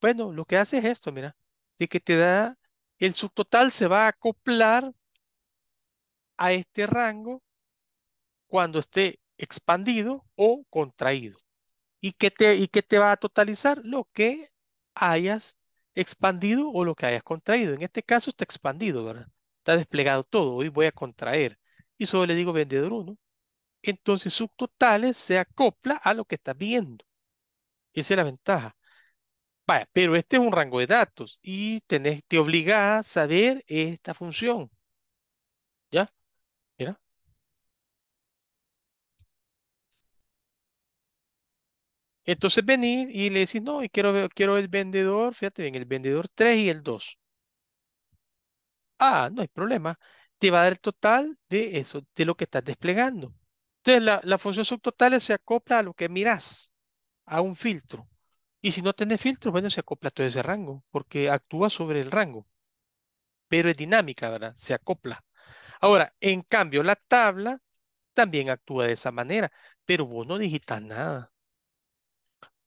Bueno, lo que hace es esto, mira. De que te da, el subtotal se va a acoplar a este rango cuando esté expandido o contraído. ¿Y qué te, y qué te va a totalizar? Lo que hayas expandido o lo que hayas contraído. En este caso está expandido, ¿verdad? está desplegado todo, hoy voy a contraer, y solo le digo vendedor 1, entonces sus totales se acopla a lo que está viendo. Esa es la ventaja. Vaya, pero este es un rango de datos y tenés, te obliga a saber esta función. ¿Ya? Mira. Entonces venís y le decís, no, y quiero, quiero el vendedor, fíjate bien, el vendedor 3 y el 2. Ah, no hay problema. Te va a dar el total de eso, de lo que estás desplegando. Entonces, la, función subtotal se acopla a lo que miras, a un filtro. Y si no tenés filtro, bueno, se acopla a todo ese rango, porque actúa sobre el rango. Pero es dinámica, ¿verdad? Se acopla. Ahora, en cambio, la tabla también actúa de esa manera, pero vos no digitas nada.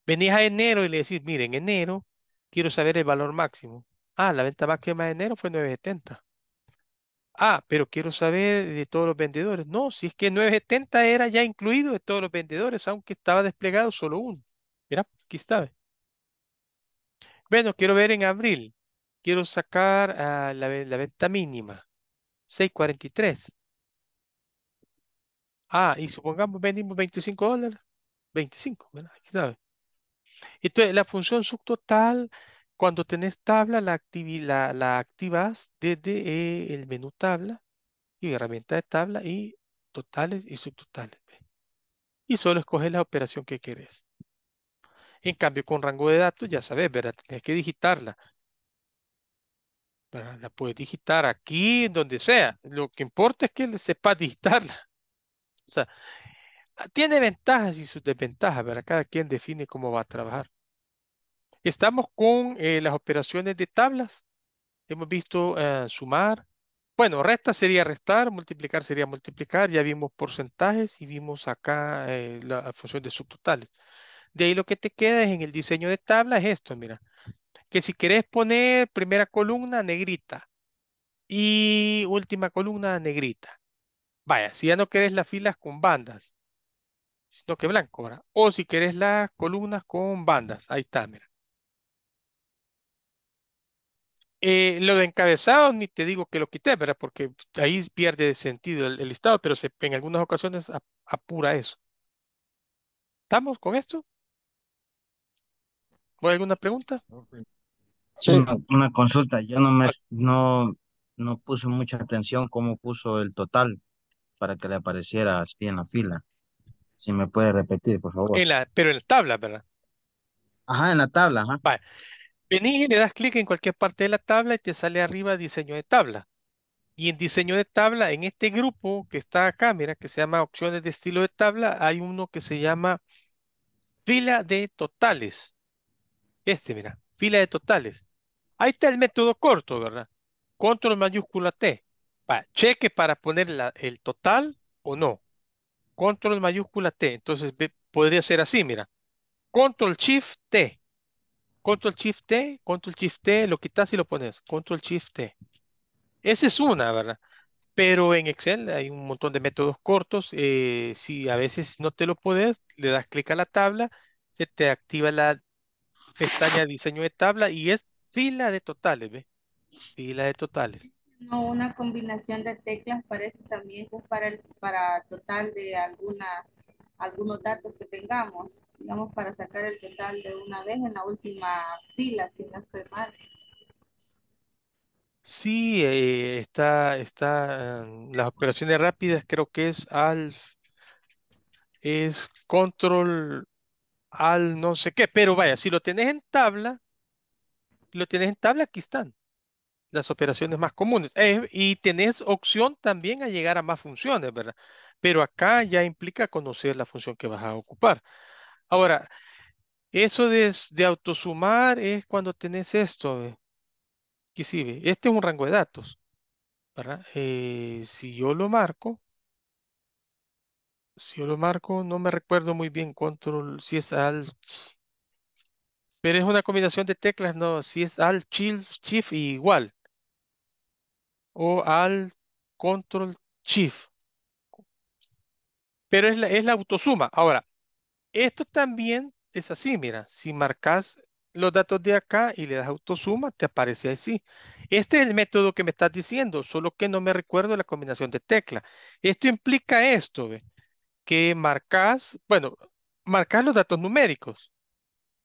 Venís a enero y le decís, miren, enero quiero saber el valor máximo. Ah, la venta máxima de enero fue 9.70. Ah, pero quiero saber de todos los vendedores. No, si es que 9.70 era ya incluido de todos los vendedores, aunque estaba desplegado solo uno. Mira, aquí está. Bueno, quiero ver en abril. Quiero sacar ah, la, venta mínima. 6.43. Ah, y supongamos vendimos 25 dólares. 25, ¿verdad? Aquí sabe. Entonces, la función subtotal cuando tenés tabla, la, activas desde el menú tabla y herramienta de tabla y totales y subtotales. Y solo escoges la operación que querés. En cambio, con rango de datos, ya sabes, ¿verdad? Tienes que digitarla. La puedes digitar aquí, en donde sea. Lo que importa es que sepas digitarla. O sea, tiene ventajas y sus desventajas, ¿verdad? Cada quien define cómo va a trabajar. Estamos con eh, las operaciones de tablas. Hemos visto eh, sumar. Bueno, resta sería restar, multiplicar sería multiplicar. Ya vimos porcentajes y vimos acá eh, la función de subtotales. De ahí lo que te queda en el diseño de tabla es esto, mira. Que si querés poner primera columna negrita y última columna negrita. Vaya, si ya no querés las filas con bandas, sino que blanco, ¿verdad? O si querés las columnas con bandas, ahí está, mira. Eh, lo de encabezado ni te digo que lo quité, ¿verdad? Porque pues, ahí pierde sentido el, listado, pero se, en algunas ocasiones apura eso. ¿Estamos con esto? ¿Voy alguna pregunta? Sí, una, consulta. Yo no me no, no puse mucha atención cómo puso el total para que le apareciera así en la fila. Si me puede repetir, por favor. En la, pero en la tabla, ¿verdad? Ajá, en la tabla, ajá. Vale. Venís y le das clic en cualquier parte de la tabla y te sale arriba diseño de tabla. Y en diseño de tabla, en este grupo que está acá, mira, que se llama opciones de estilo de tabla, hay uno que se llama fila de totales. Este, mira, fila de totales. Ahí está el método corto, ¿verdad? Control mayúscula T. cheque para poner el total o no. Control mayúscula T. Entonces podría ser así, mira. Control Shift T. Control Shift T, Control Shift T, lo quitas y lo pones. Control Shift T. Esa es una, ¿verdad? Pero en Excel hay un montón de métodos cortos. Eh, si a veces no te lo puedes, le das clic a la tabla, se te activa la pestaña diseño de tabla y es fila de totales, ¿ves? Fila de totales. No, una combinación de teclas parece también que es para el para total de alguna algunos datos que tengamos, digamos, para sacar el total de una vez en la última fila, si no estoy mal. Sí, eh, está, está, eh, las operaciones rápidas creo que es al, es control al no sé qué, pero vaya, si lo tenés en tabla, lo tenés en tabla, aquí están las operaciones más comunes. y tenés opción también a llegar a más funciones, ¿verdad? Pero acá ya implica conocer la función que vas a ocupar. Ahora, eso de, de autosumar es cuando tenés esto. ¿Qué que sirve? Este es un rango de datos. ¿verdad? Eh, si yo lo marco, si yo lo marco, no me recuerdo muy bien control, si es alt, pero es una combinación de teclas, no, si es alt, shift, shift y igual o al control shift. Pero es la, autosuma. Ahora, esto también es así, mira, si marcas los datos de acá y le das autosuma, te aparece así. Este es el método que me estás diciendo, solo que no me recuerdo la combinación de tecla. Esto implica esto, que marcas, bueno, marcas los datos numéricos,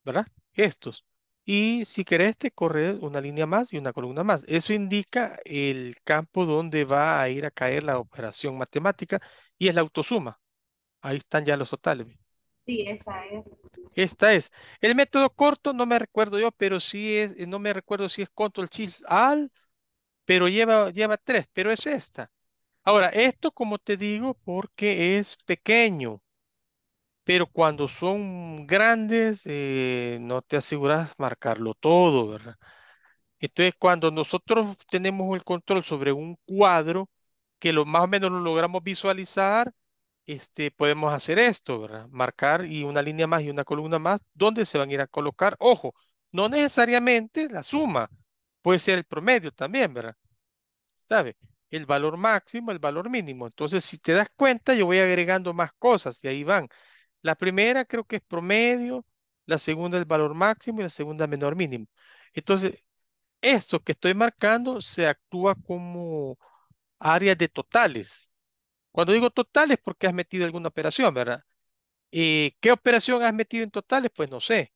¿verdad? Estos. Y si querés, te corres una línea más y una columna más. Eso indica el campo donde va a ir a caer la operación matemática y es la autosuma. Ahí están ya los totales. Sí, esa es. Esta es. El método corto, no me recuerdo yo, pero sí es, eh, no me recuerdo si es control shift al, pero lleva, lleva tres, pero es esta. Ahora, esto como te digo, porque es pequeño pero cuando son grandes eh, no te aseguras marcarlo todo, ¿verdad? Entonces, cuando nosotros tenemos el control sobre un cuadro, que lo, más o menos lo logramos visualizar, este, podemos hacer esto, ¿verdad? Marcar y una línea más y una columna más, ¿dónde se van a ir a colocar? Ojo, no necesariamente la suma, puede ser el promedio también, ¿verdad? ¿Sabe? El valor máximo, el valor mínimo. Entonces, si te das cuenta, yo voy agregando más cosas y ahí van. La primera creo que es promedio, la segunda el valor máximo y la segunda menor mínimo. Entonces, esto que estoy marcando se actúa como área de totales. Cuando digo totales, porque has metido alguna operación, ¿verdad? ¿Y eh, qué operación has metido en totales? Pues no sé.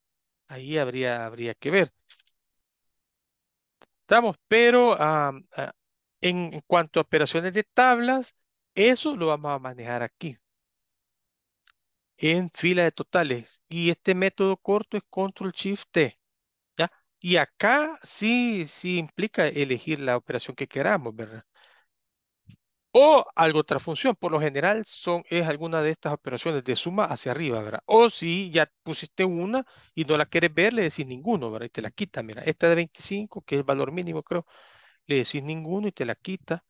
Ahí habría, habría que ver. Estamos, pero ah, ah, en cuanto a operaciones de tablas, eso lo vamos a manejar aquí en fila de totales. Y este método corto es Control Shift T. ¿ya? Y acá sí, sí implica elegir la operación que queramos, ¿verdad? O alguna otra función, por lo general son, es alguna de estas operaciones de suma hacia arriba, ¿verdad? O si ya pusiste una y no la quieres ver, le decís ninguno, ¿verdad? Y te la quita, mira, esta de 25, que es el valor mínimo, creo, le decís ninguno y te la quita.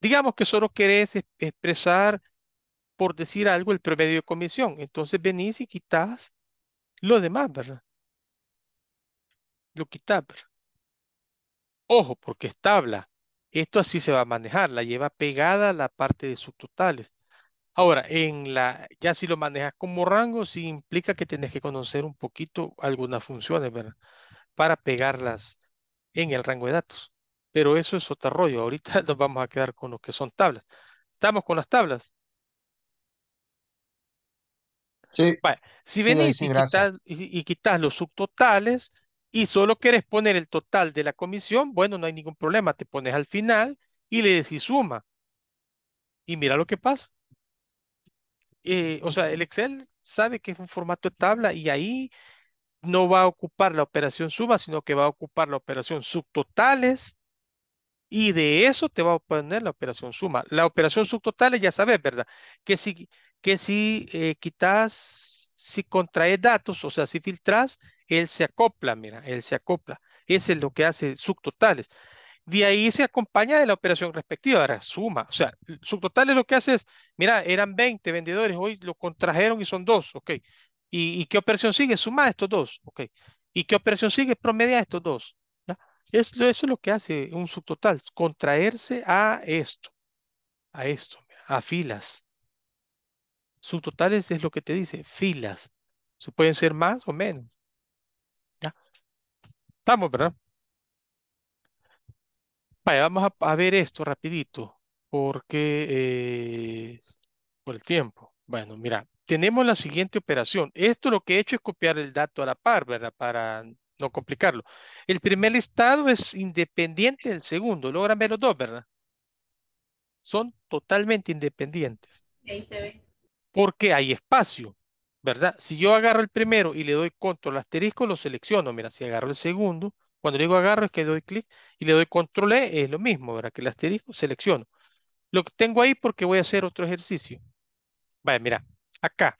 Digamos que solo querés expresar por decir algo, el promedio de comisión. Entonces venís y quitas lo demás, ¿verdad? Lo quitas, Ojo, porque es tabla. Esto así se va a manejar, la lleva pegada la parte de subtotales. Ahora, en la, ya si lo manejas como rango, sí implica que tenés que conocer un poquito algunas funciones, ¿verdad? Para pegarlas en el rango de datos. Pero eso es otro rollo. Ahorita nos vamos a quedar con lo que son tablas. ¿Estamos con las tablas? si venís y quitas, los subtotales y solo quieres poner el total de la comisión, bueno, no hay ningún problema. Te pones al final y le decís suma. Y mira lo que pasa. Eh, o sea, el Excel sabe que es un formato de tabla y ahí no va a ocupar la operación suma, sino que va a ocupar la operación subtotales y de eso te va a poner la operación suma. La operación subtotales ya sabes, ¿verdad? Que si que si eh, quitas, si contraes datos, o sea, si filtras, él se acopla, mira, él se acopla. Ese es lo que hace subtotales. De ahí se acompaña de la operación respectiva, ahora suma. O sea, subtotales lo que hace es, mira, eran 20 vendedores, hoy lo contrajeron y son dos, ok. ¿Y, qué operación sigue? Suma estos dos, ok. ¿Y qué operación sigue? Promedia estos dos. ¿no? Eso, es lo que hace un subtotal, contraerse a esto, a esto, a filas. Subtotales es lo que te dice, filas. pueden ser más o menos. ¿Ya? Estamos, ¿verdad? vamos a, ver esto rapidito, porque eh, por el tiempo. Bueno, mira, tenemos la siguiente operación. Esto lo que he hecho es copiar el dato a la par, ¿verdad? Para no complicarlo. El primer estado es independiente del segundo. Logran ver los dos, ¿verdad? Son totalmente independientes. Ahí se ve porque hay espacio, ¿verdad? Si yo agarro el primero y le doy control asterisco, lo selecciono. Mira, si agarro el segundo, cuando digo agarro es que doy clic y le doy control E, es lo mismo, ¿verdad? Que el asterisco, selecciono. Lo que tengo ahí porque voy a hacer otro ejercicio. Vaya, mira, acá.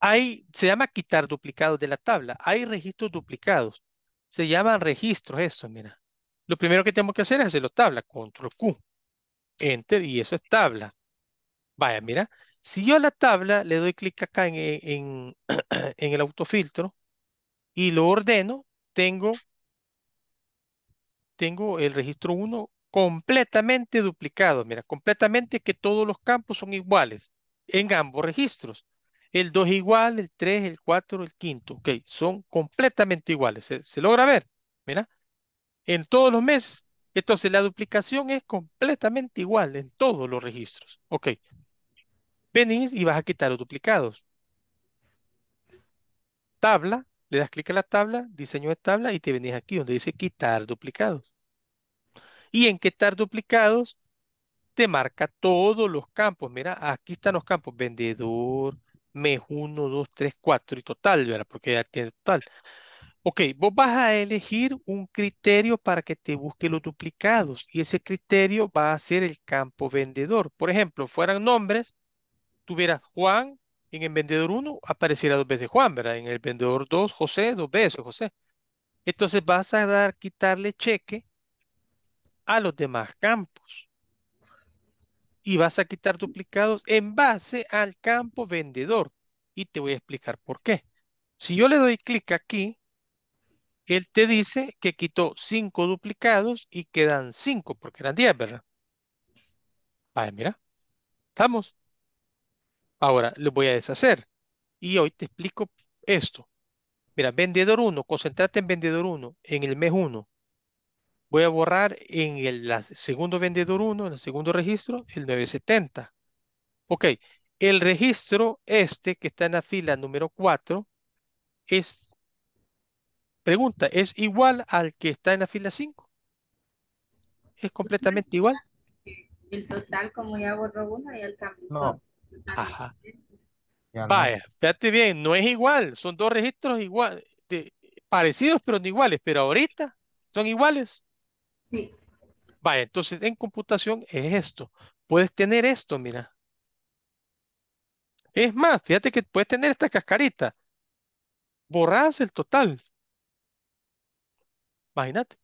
Hay, se llama quitar duplicados de la tabla. Hay registros duplicados. Se llaman registros eso, mira. Lo primero que tengo que hacer es hacer los tablas. control Q, enter, y eso es tabla. Vaya, mira, si yo a la tabla le doy clic acá en, e, en, el autofiltro y lo ordeno, tengo, tengo el registro 1 completamente duplicado. Mira, completamente que todos los campos son iguales en ambos registros. El 2 igual, el 3, el 4, el 5. Ok, son completamente iguales. Se, se logra ver, mira, en todos los meses. Entonces la duplicación es completamente igual en todos los registros. Ok, venís y vas a quitar los duplicados. Tabla, le das clic a la tabla, diseño de tabla y te venís aquí donde dice quitar duplicados. Y en quitar duplicados te marca todos los campos. Mira, aquí están los campos. Vendedor, mes 1, 2, 3, 4 y total, ¿verdad? Porque aquí tiene total. Ok, vos vas a elegir un criterio para que te busque los duplicados y ese criterio va a ser el campo vendedor. Por ejemplo, fueran nombres, tuvieras Juan en el vendedor 1 aparecerá dos veces Juan, ¿verdad? En el vendedor 2, José, dos veces José. Entonces vas a dar, quitarle cheque a los demás campos. Y vas a quitar duplicados en base al campo vendedor. Y te voy a explicar por qué. Si yo le doy clic aquí, él te dice que quitó cinco duplicados y quedan cinco, porque eran diez ¿verdad? ah mira. Estamos. Ahora lo voy a deshacer. Y hoy te explico esto. Mira, vendedor 1, concentrate en vendedor 1, en el mes 1. Voy a borrar en el segundo vendedor 1, en el segundo registro, el 970. Ok, el registro este que está en la fila número 4 es, pregunta, ¿es igual al que está en la fila 5? ¿Es completamente igual? El total, como ya borró uno, ya el cambio. No, Ajá. Vaya, fíjate bien, no es igual, son dos registros igual, parecidos pero no iguales, pero ahorita son iguales. Sí. Vaya, entonces en computación es esto. Puedes tener esto, mira. Es más, fíjate que puedes tener esta cascarita. Borras el total. Imagínate.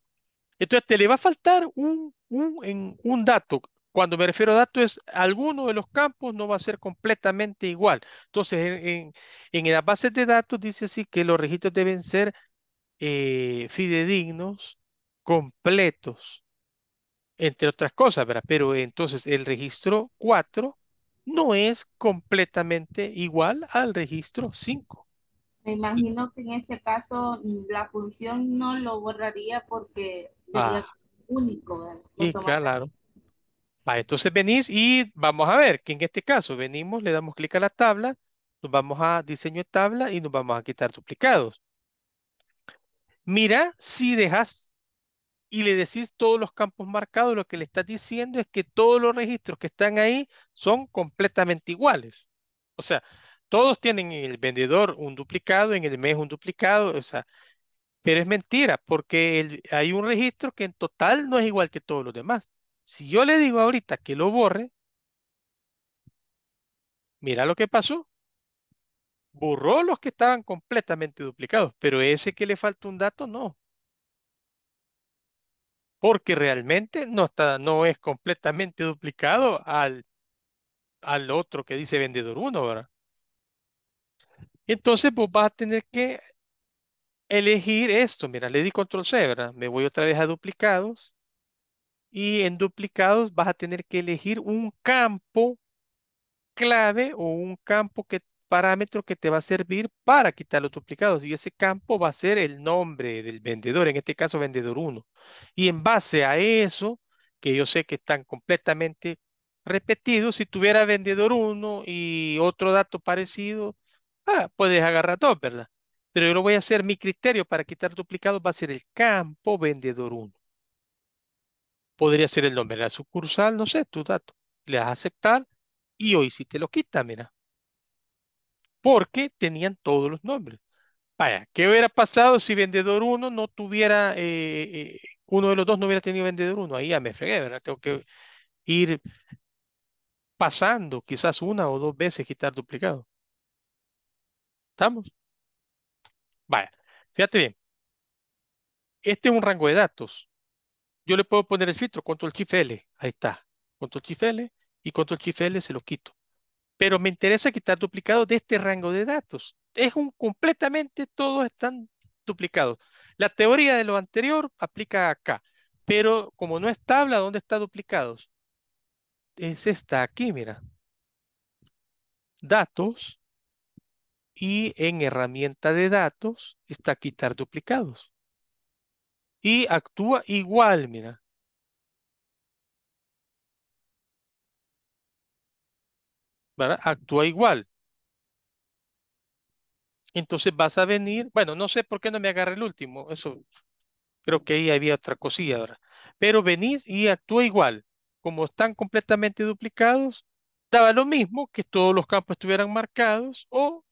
Entonces te le va a faltar un, un, en, un dato cuando me refiero a datos es alguno de los campos no va a ser completamente igual. Entonces, en, la en de datos dice así que los registros deben ser eh, fidedignos, completos, entre otras cosas, ¿verdad? Pero entonces el registro 4 no es completamente igual al registro 5. Me imagino que en ese caso mm, la función no lo borraría porque sería ah. único. Y claro entonces venís y vamos a ver que en este caso venimos, le damos clic a la tabla, nos vamos a diseño de tabla y nos vamos a quitar duplicados. Mira si dejas y le decís todos los campos marcados, lo que le estás diciendo es que todos los registros que están ahí son completamente iguales. O sea, todos tienen en el vendedor un duplicado, en el mes un duplicado, o sea, pero es mentira porque hay un registro que en total no es igual que todos los demás. Si yo le digo ahorita que lo borre, mira lo que pasó. Borró los que estaban completamente duplicados, pero ese que le falta un dato no. Porque realmente no, está, no es completamente duplicado al, al otro que dice vendedor 1, ¿verdad? Entonces vos vas a tener que elegir esto. Mira, le di control C, ¿verdad? Me voy otra vez a duplicados. Y en duplicados vas a tener que elegir un campo clave o un campo que parámetro que te va a servir para quitar los duplicados y ese campo va a ser el nombre del vendedor, en este caso vendedor 1. Y en base a eso, que yo sé que están completamente repetidos, si tuviera vendedor 1 y otro dato parecido, ah, puedes agarrar dos, ¿verdad? Pero yo lo voy a hacer, mi criterio para quitar duplicados va a ser el campo vendedor 1 podría ser el nombre de la sucursal, no sé, tus datos. Le das a aceptar y hoy sí te lo quita, mira. Porque tenían todos los nombres. Vaya, ¿qué hubiera pasado si vendedor 1 no tuviera, eh, eh, uno de los dos no hubiera tenido vendedor 1? Ahí ya me fregué, ¿verdad? Tengo que ir pasando quizás una o dos veces quitar duplicado. ¿Estamos? Vaya, fíjate bien. Este es un rango de datos yo le puedo poner el filtro, control shift L, ahí está, control shift y control shift L se lo quito. Pero me interesa quitar duplicados de este rango de datos. Es un completamente, todos están duplicados. La teoría de lo anterior aplica acá, pero como no es tabla, ¿dónde está duplicados? Es esta aquí, mira. Datos y en herramienta de datos está quitar duplicados y actúa igual, mira. ¿Verdad? Actúa igual. Entonces vas a venir, bueno, no sé por qué no me agarré el último, eso creo que ahí había otra cosilla ahora. Pero venís y actúa igual. Como están completamente duplicados, daba lo mismo que todos los campos estuvieran marcados o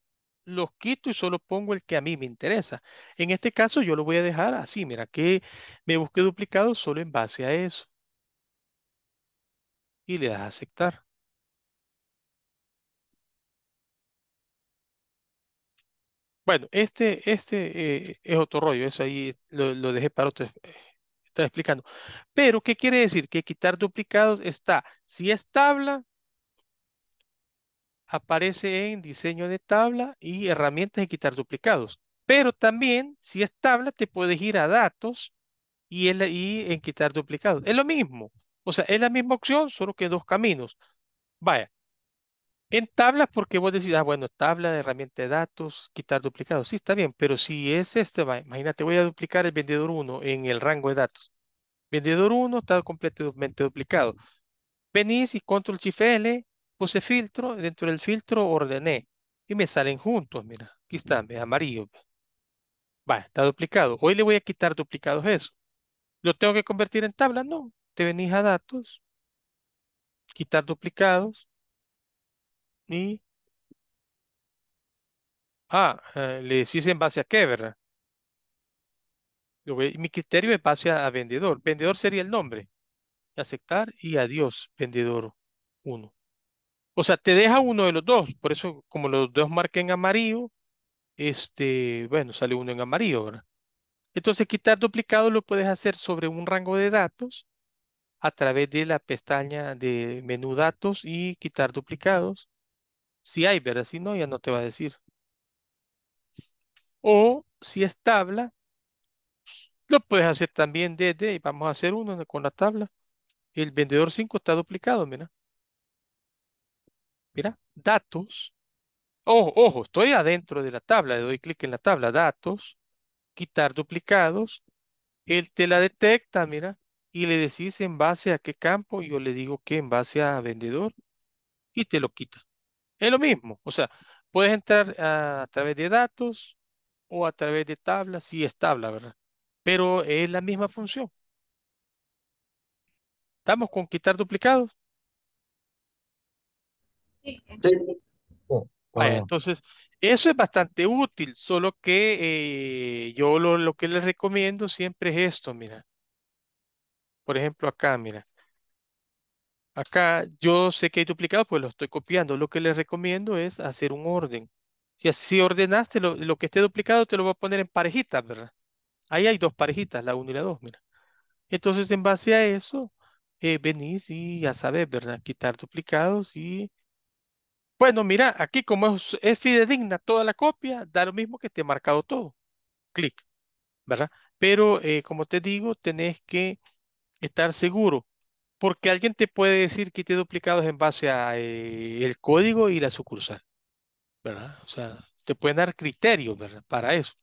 los quito y solo pongo el que a mí me interesa. En este caso yo lo voy a dejar así, mira que me busqué duplicados solo en base a eso. Y le das a aceptar. Bueno, este, este eh, es otro rollo, eso ahí lo, dejé para otro, eh, está explicando. Pero, ¿qué quiere decir? Que quitar duplicados está, si es tabla, aparece en diseño de tabla y herramientas de quitar duplicados. Pero también, si es tabla, te puedes ir a datos y, en quitar duplicados. Es lo mismo. O sea, es la misma opción, solo que dos caminos. Vaya, en tablas, porque vos decís, ah, bueno, tabla, herramienta de datos, quitar duplicados. Sí, está bien, pero si es este, imagínate, voy a duplicar el vendedor 1 en el rango de datos. Vendedor 1 está completamente duplicado. Venís y control shift Puse filtro, dentro del filtro ordené y me salen juntos, mira, aquí están, amarillo. Pues. Va, está duplicado. Hoy le voy a quitar duplicados eso. ¿Lo tengo que convertir en tabla? No. Te venís a datos, quitar duplicados y... Ah, eh, le decís en base a qué, ¿verdad? Mi criterio es base a, a vendedor. Vendedor sería el nombre. Aceptar y adiós, vendedor 1. O sea, te deja uno de los dos. Por eso, como los dos marquen amarillo, este, bueno, sale uno en amarillo, ¿verdad? Entonces, quitar duplicado lo puedes hacer sobre un rango de datos a través de la pestaña de menú datos y quitar duplicados. Si hay, ¿verdad? Si no, ya no te va a decir. O si es tabla, lo puedes hacer también desde, y vamos a hacer uno con la tabla. El vendedor 5 está duplicado, mira mira, datos. Ojo, ojo, estoy adentro de la tabla, le doy clic en la tabla, datos, quitar duplicados. Él te la detecta, mira, y le decís en base a qué campo, yo le digo que en base a vendedor, y te lo quita. Es lo mismo, o sea, puedes entrar a, través de datos o a través de tablas, si es tabla, ¿verdad? Pero es la misma función. Estamos con quitar duplicados. Oh, ah, entonces, eso es bastante útil, solo que eh, yo lo, lo, que les recomiendo siempre es esto, mira. Por ejemplo, acá, mira. Acá yo sé que hay duplicado, pues lo estoy copiando. Lo que les recomiendo es hacer un orden. Si así ordenaste, lo, que esté duplicado te lo voy a poner en parejitas, ¿verdad? Ahí hay dos parejitas, la uno y la dos mira. Entonces, en base a eso, eh, venís y ya sabes, ¿verdad? Quitar duplicados y bueno, mira, aquí como es, fidedigna toda la copia, da lo mismo que esté marcado todo. Clic, ¿verdad? Pero eh, como te digo, tenés que estar seguro, porque alguien te puede decir que te duplicados en base a eh, el código y la sucursal, ¿verdad? O sea, te pueden dar criterios, ¿verdad? Para eso.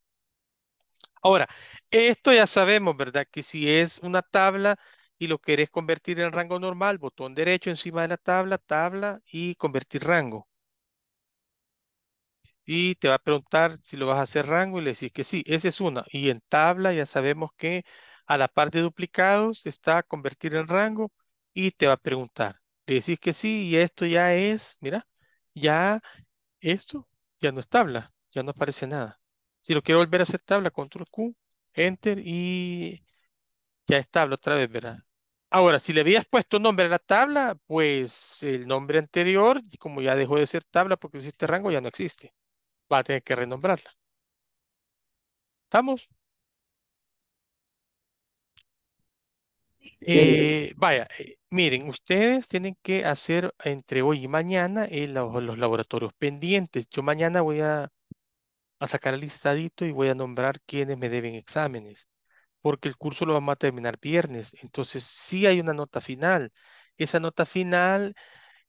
Ahora, esto ya sabemos, ¿verdad? Que si es una tabla y lo querés convertir en rango normal, botón derecho encima de la tabla, tabla y convertir rango. Y te va a preguntar si lo vas a hacer rango y le decís que sí, esa es una. Y en tabla ya sabemos que a la parte de duplicados está convertir en rango y te va a preguntar. Le decís que sí y esto ya es, mira, ya esto ya no es tabla, ya no aparece nada. Si lo quiero volver a hacer tabla, control Q, enter y ya es tabla otra vez, ¿verdad? Ahora, si le habías puesto nombre a la tabla, pues el nombre anterior, como ya dejó de ser tabla porque existe rango, ya no existe. Va a tener que renombrarla. ¿Estamos? Eh, vaya, eh, miren, ustedes tienen que hacer entre hoy y mañana los, laboratorios pendientes. Yo mañana voy a, a sacar el listadito y voy a nombrar quienes me deben exámenes porque el curso lo vamos a terminar viernes. Entonces, sí hay una nota final. Esa nota final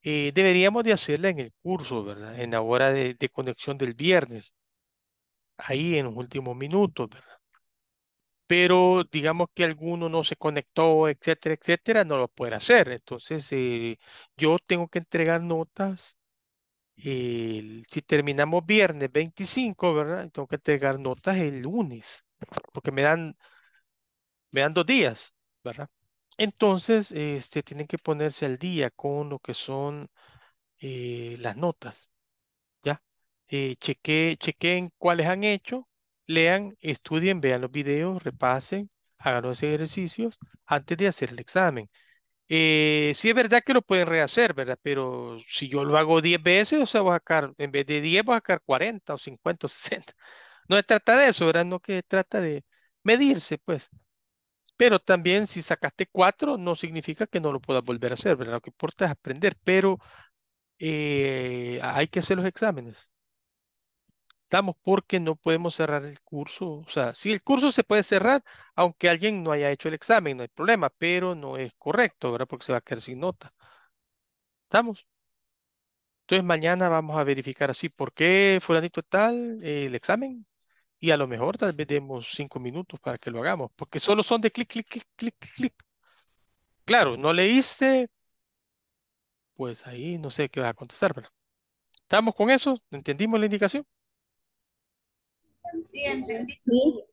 eh, deberíamos de hacerla en el curso, ¿verdad? En la hora de, conexión del viernes. Ahí en los últimos minutos, ¿verdad? pero digamos que alguno no se conectó, etcétera, etcétera, no lo puede hacer. Entonces, eh, yo tengo que entregar notas. si terminamos viernes 25, ¿verdad? Tengo que entregar notas el lunes, porque me dan vean dos días, ¿verdad? Entonces, este, tienen que ponerse al día con lo que son eh, las notas, ¿ya? Eh, chequen cuáles han hecho, lean, estudien, vean los videos, repasen, hagan los ejercicios antes de hacer el examen. Eh, sí es verdad que lo pueden rehacer, ¿verdad? Pero si yo lo hago diez veces, o sea, voy a sacar, en vez de 10, voy a sacar 40 o 50 o 60. No se trata de eso, ¿verdad? No que trata de medirse, pues. Pero también si sacaste cuatro, no significa que no lo puedas volver a hacer, ¿verdad? Lo que importa es aprender, pero eh, hay que hacer los exámenes. Estamos porque no podemos cerrar el curso. O sea, si el curso se puede cerrar, aunque alguien no haya hecho el examen, no hay problema, pero no es correcto, ¿verdad? Porque se va a quedar sin nota. ¿Estamos? Entonces mañana vamos a verificar así, ¿por qué fulanito tal total el examen? y a lo mejor tal vez demos cinco minutos para que lo hagamos, porque solo son de clic, clic, clic, clic, clic. Claro, no leíste, pues ahí no sé qué va a contestar, ¿verdad? ¿Estamos con eso? ¿Entendimos la indicación? Sí, entendí. Sí.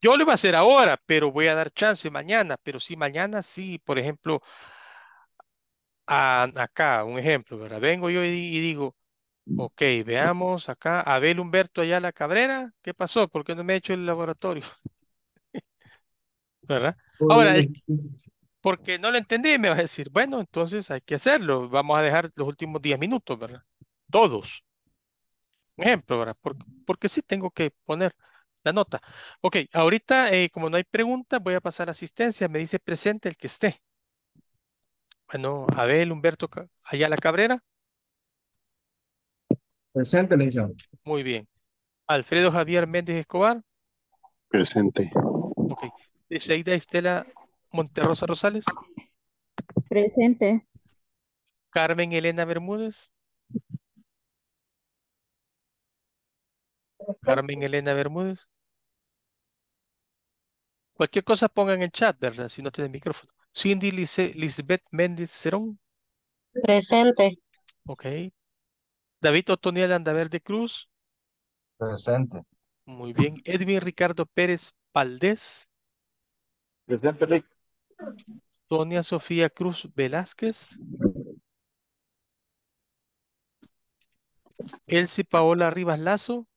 Yo lo iba a hacer ahora, pero voy a dar chance mañana, pero si mañana sí, por ejemplo, a, acá, un ejemplo, ¿verdad? Vengo yo y digo, Ok, veamos acá. Abel Humberto allá la Cabrera, ¿qué pasó? ¿Por qué no me ha hecho el laboratorio? ¿Verdad? Ahora, porque no lo entendí, me vas a decir, bueno, entonces hay que hacerlo. Vamos a dejar los últimos 10 minutos, ¿verdad? Todos. Ejemplo, ¿verdad? Porque, sí tengo que poner la nota. Ok, ahorita, eh, como no hay preguntas, voy a pasar a asistencia. Me dice presente el que esté. Bueno, Abel Humberto allá la Cabrera. Presente, Muy bien. Alfredo Javier Méndez Escobar. Presente. Ok. Deseida Estela Monterrosa Rosales. Presente. Carmen Elena Bermúdez. Carmen Elena Bermúdez. Cualquier cosa pongan en el chat, ¿verdad? Si no tienen micrófono. Cindy Lisbeth Méndez Cerón. Presente. Ok. David Otoniel Andaverde Cruz. Presente. Muy bien. Edwin Ricardo Pérez Paldés. Presente, Rick. Sonia Sofía Cruz Velázquez. Elsie Paola Rivas Lazo.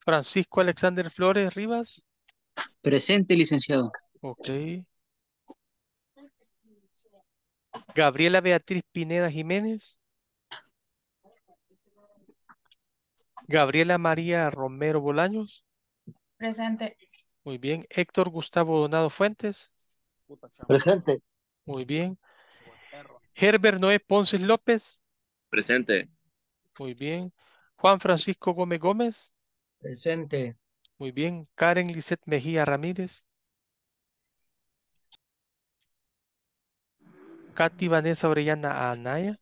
Francisco Alexander Flores Rivas. Presente, licenciado. Ok. Gabriela Beatriz Pineda Jiménez. Gabriela María Romero Bolaños. Presente. Muy bien. Héctor Gustavo Donado Fuentes. Presente. Muy bien. Herbert Noé Ponce López. Presente. Muy bien. Juan Francisco Gómez Gómez. Presente. Muy bien. Karen Lisette Mejía Ramírez. Katy Vanessa Orellana Anaya.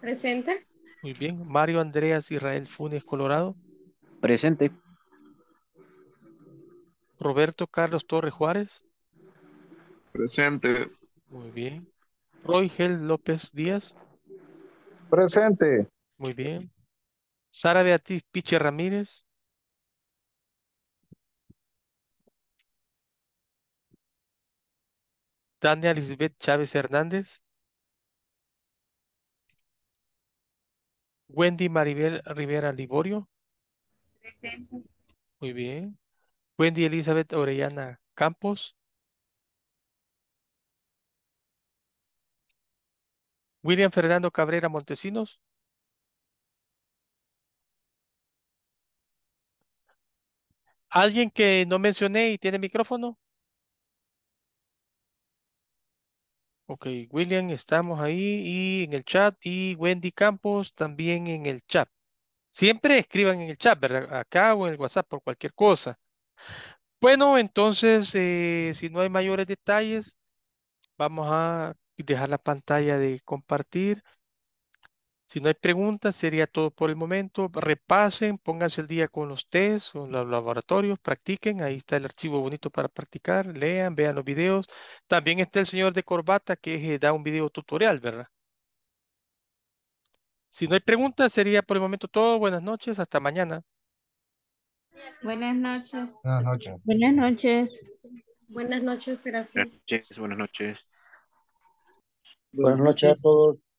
Presente. Muy bien. Mario Andreas Israel Funes Colorado. Presente. Roberto Carlos Torres Juárez. Presente. Muy bien. Roy Gel López Díaz. Presente. Muy bien. Sara Beatriz Piche Ramírez. Tania Elizabeth Chávez Hernández. Wendy Maribel Rivera Liborio. Presente. Muy bien. Wendy Elizabeth Orellana Campos. William Fernando Cabrera Montesinos. ¿Alguien que no mencioné y tiene micrófono? Ok, William, estamos ahí y en el chat y Wendy Campos también en el chat. Siempre escriban en el chat, ¿verdad? Acá o en el WhatsApp por cualquier cosa. Bueno, entonces, eh, si no hay mayores detalles, vamos a dejar la pantalla de compartir. Si no hay preguntas, sería todo por el momento. Repasen, pónganse el día con los test, con los laboratorios, practiquen. Ahí está el archivo bonito para practicar. Lean, vean los videos. También está el señor de corbata que eh, da un video tutorial, ¿verdad? Si no hay preguntas, sería por el momento todo. Buenas noches, hasta mañana. Buenas noches. Buenas noches. Buenas noches. Buenas noches, gracias. Buenas noches, buenas noches. Buenas noches a todos.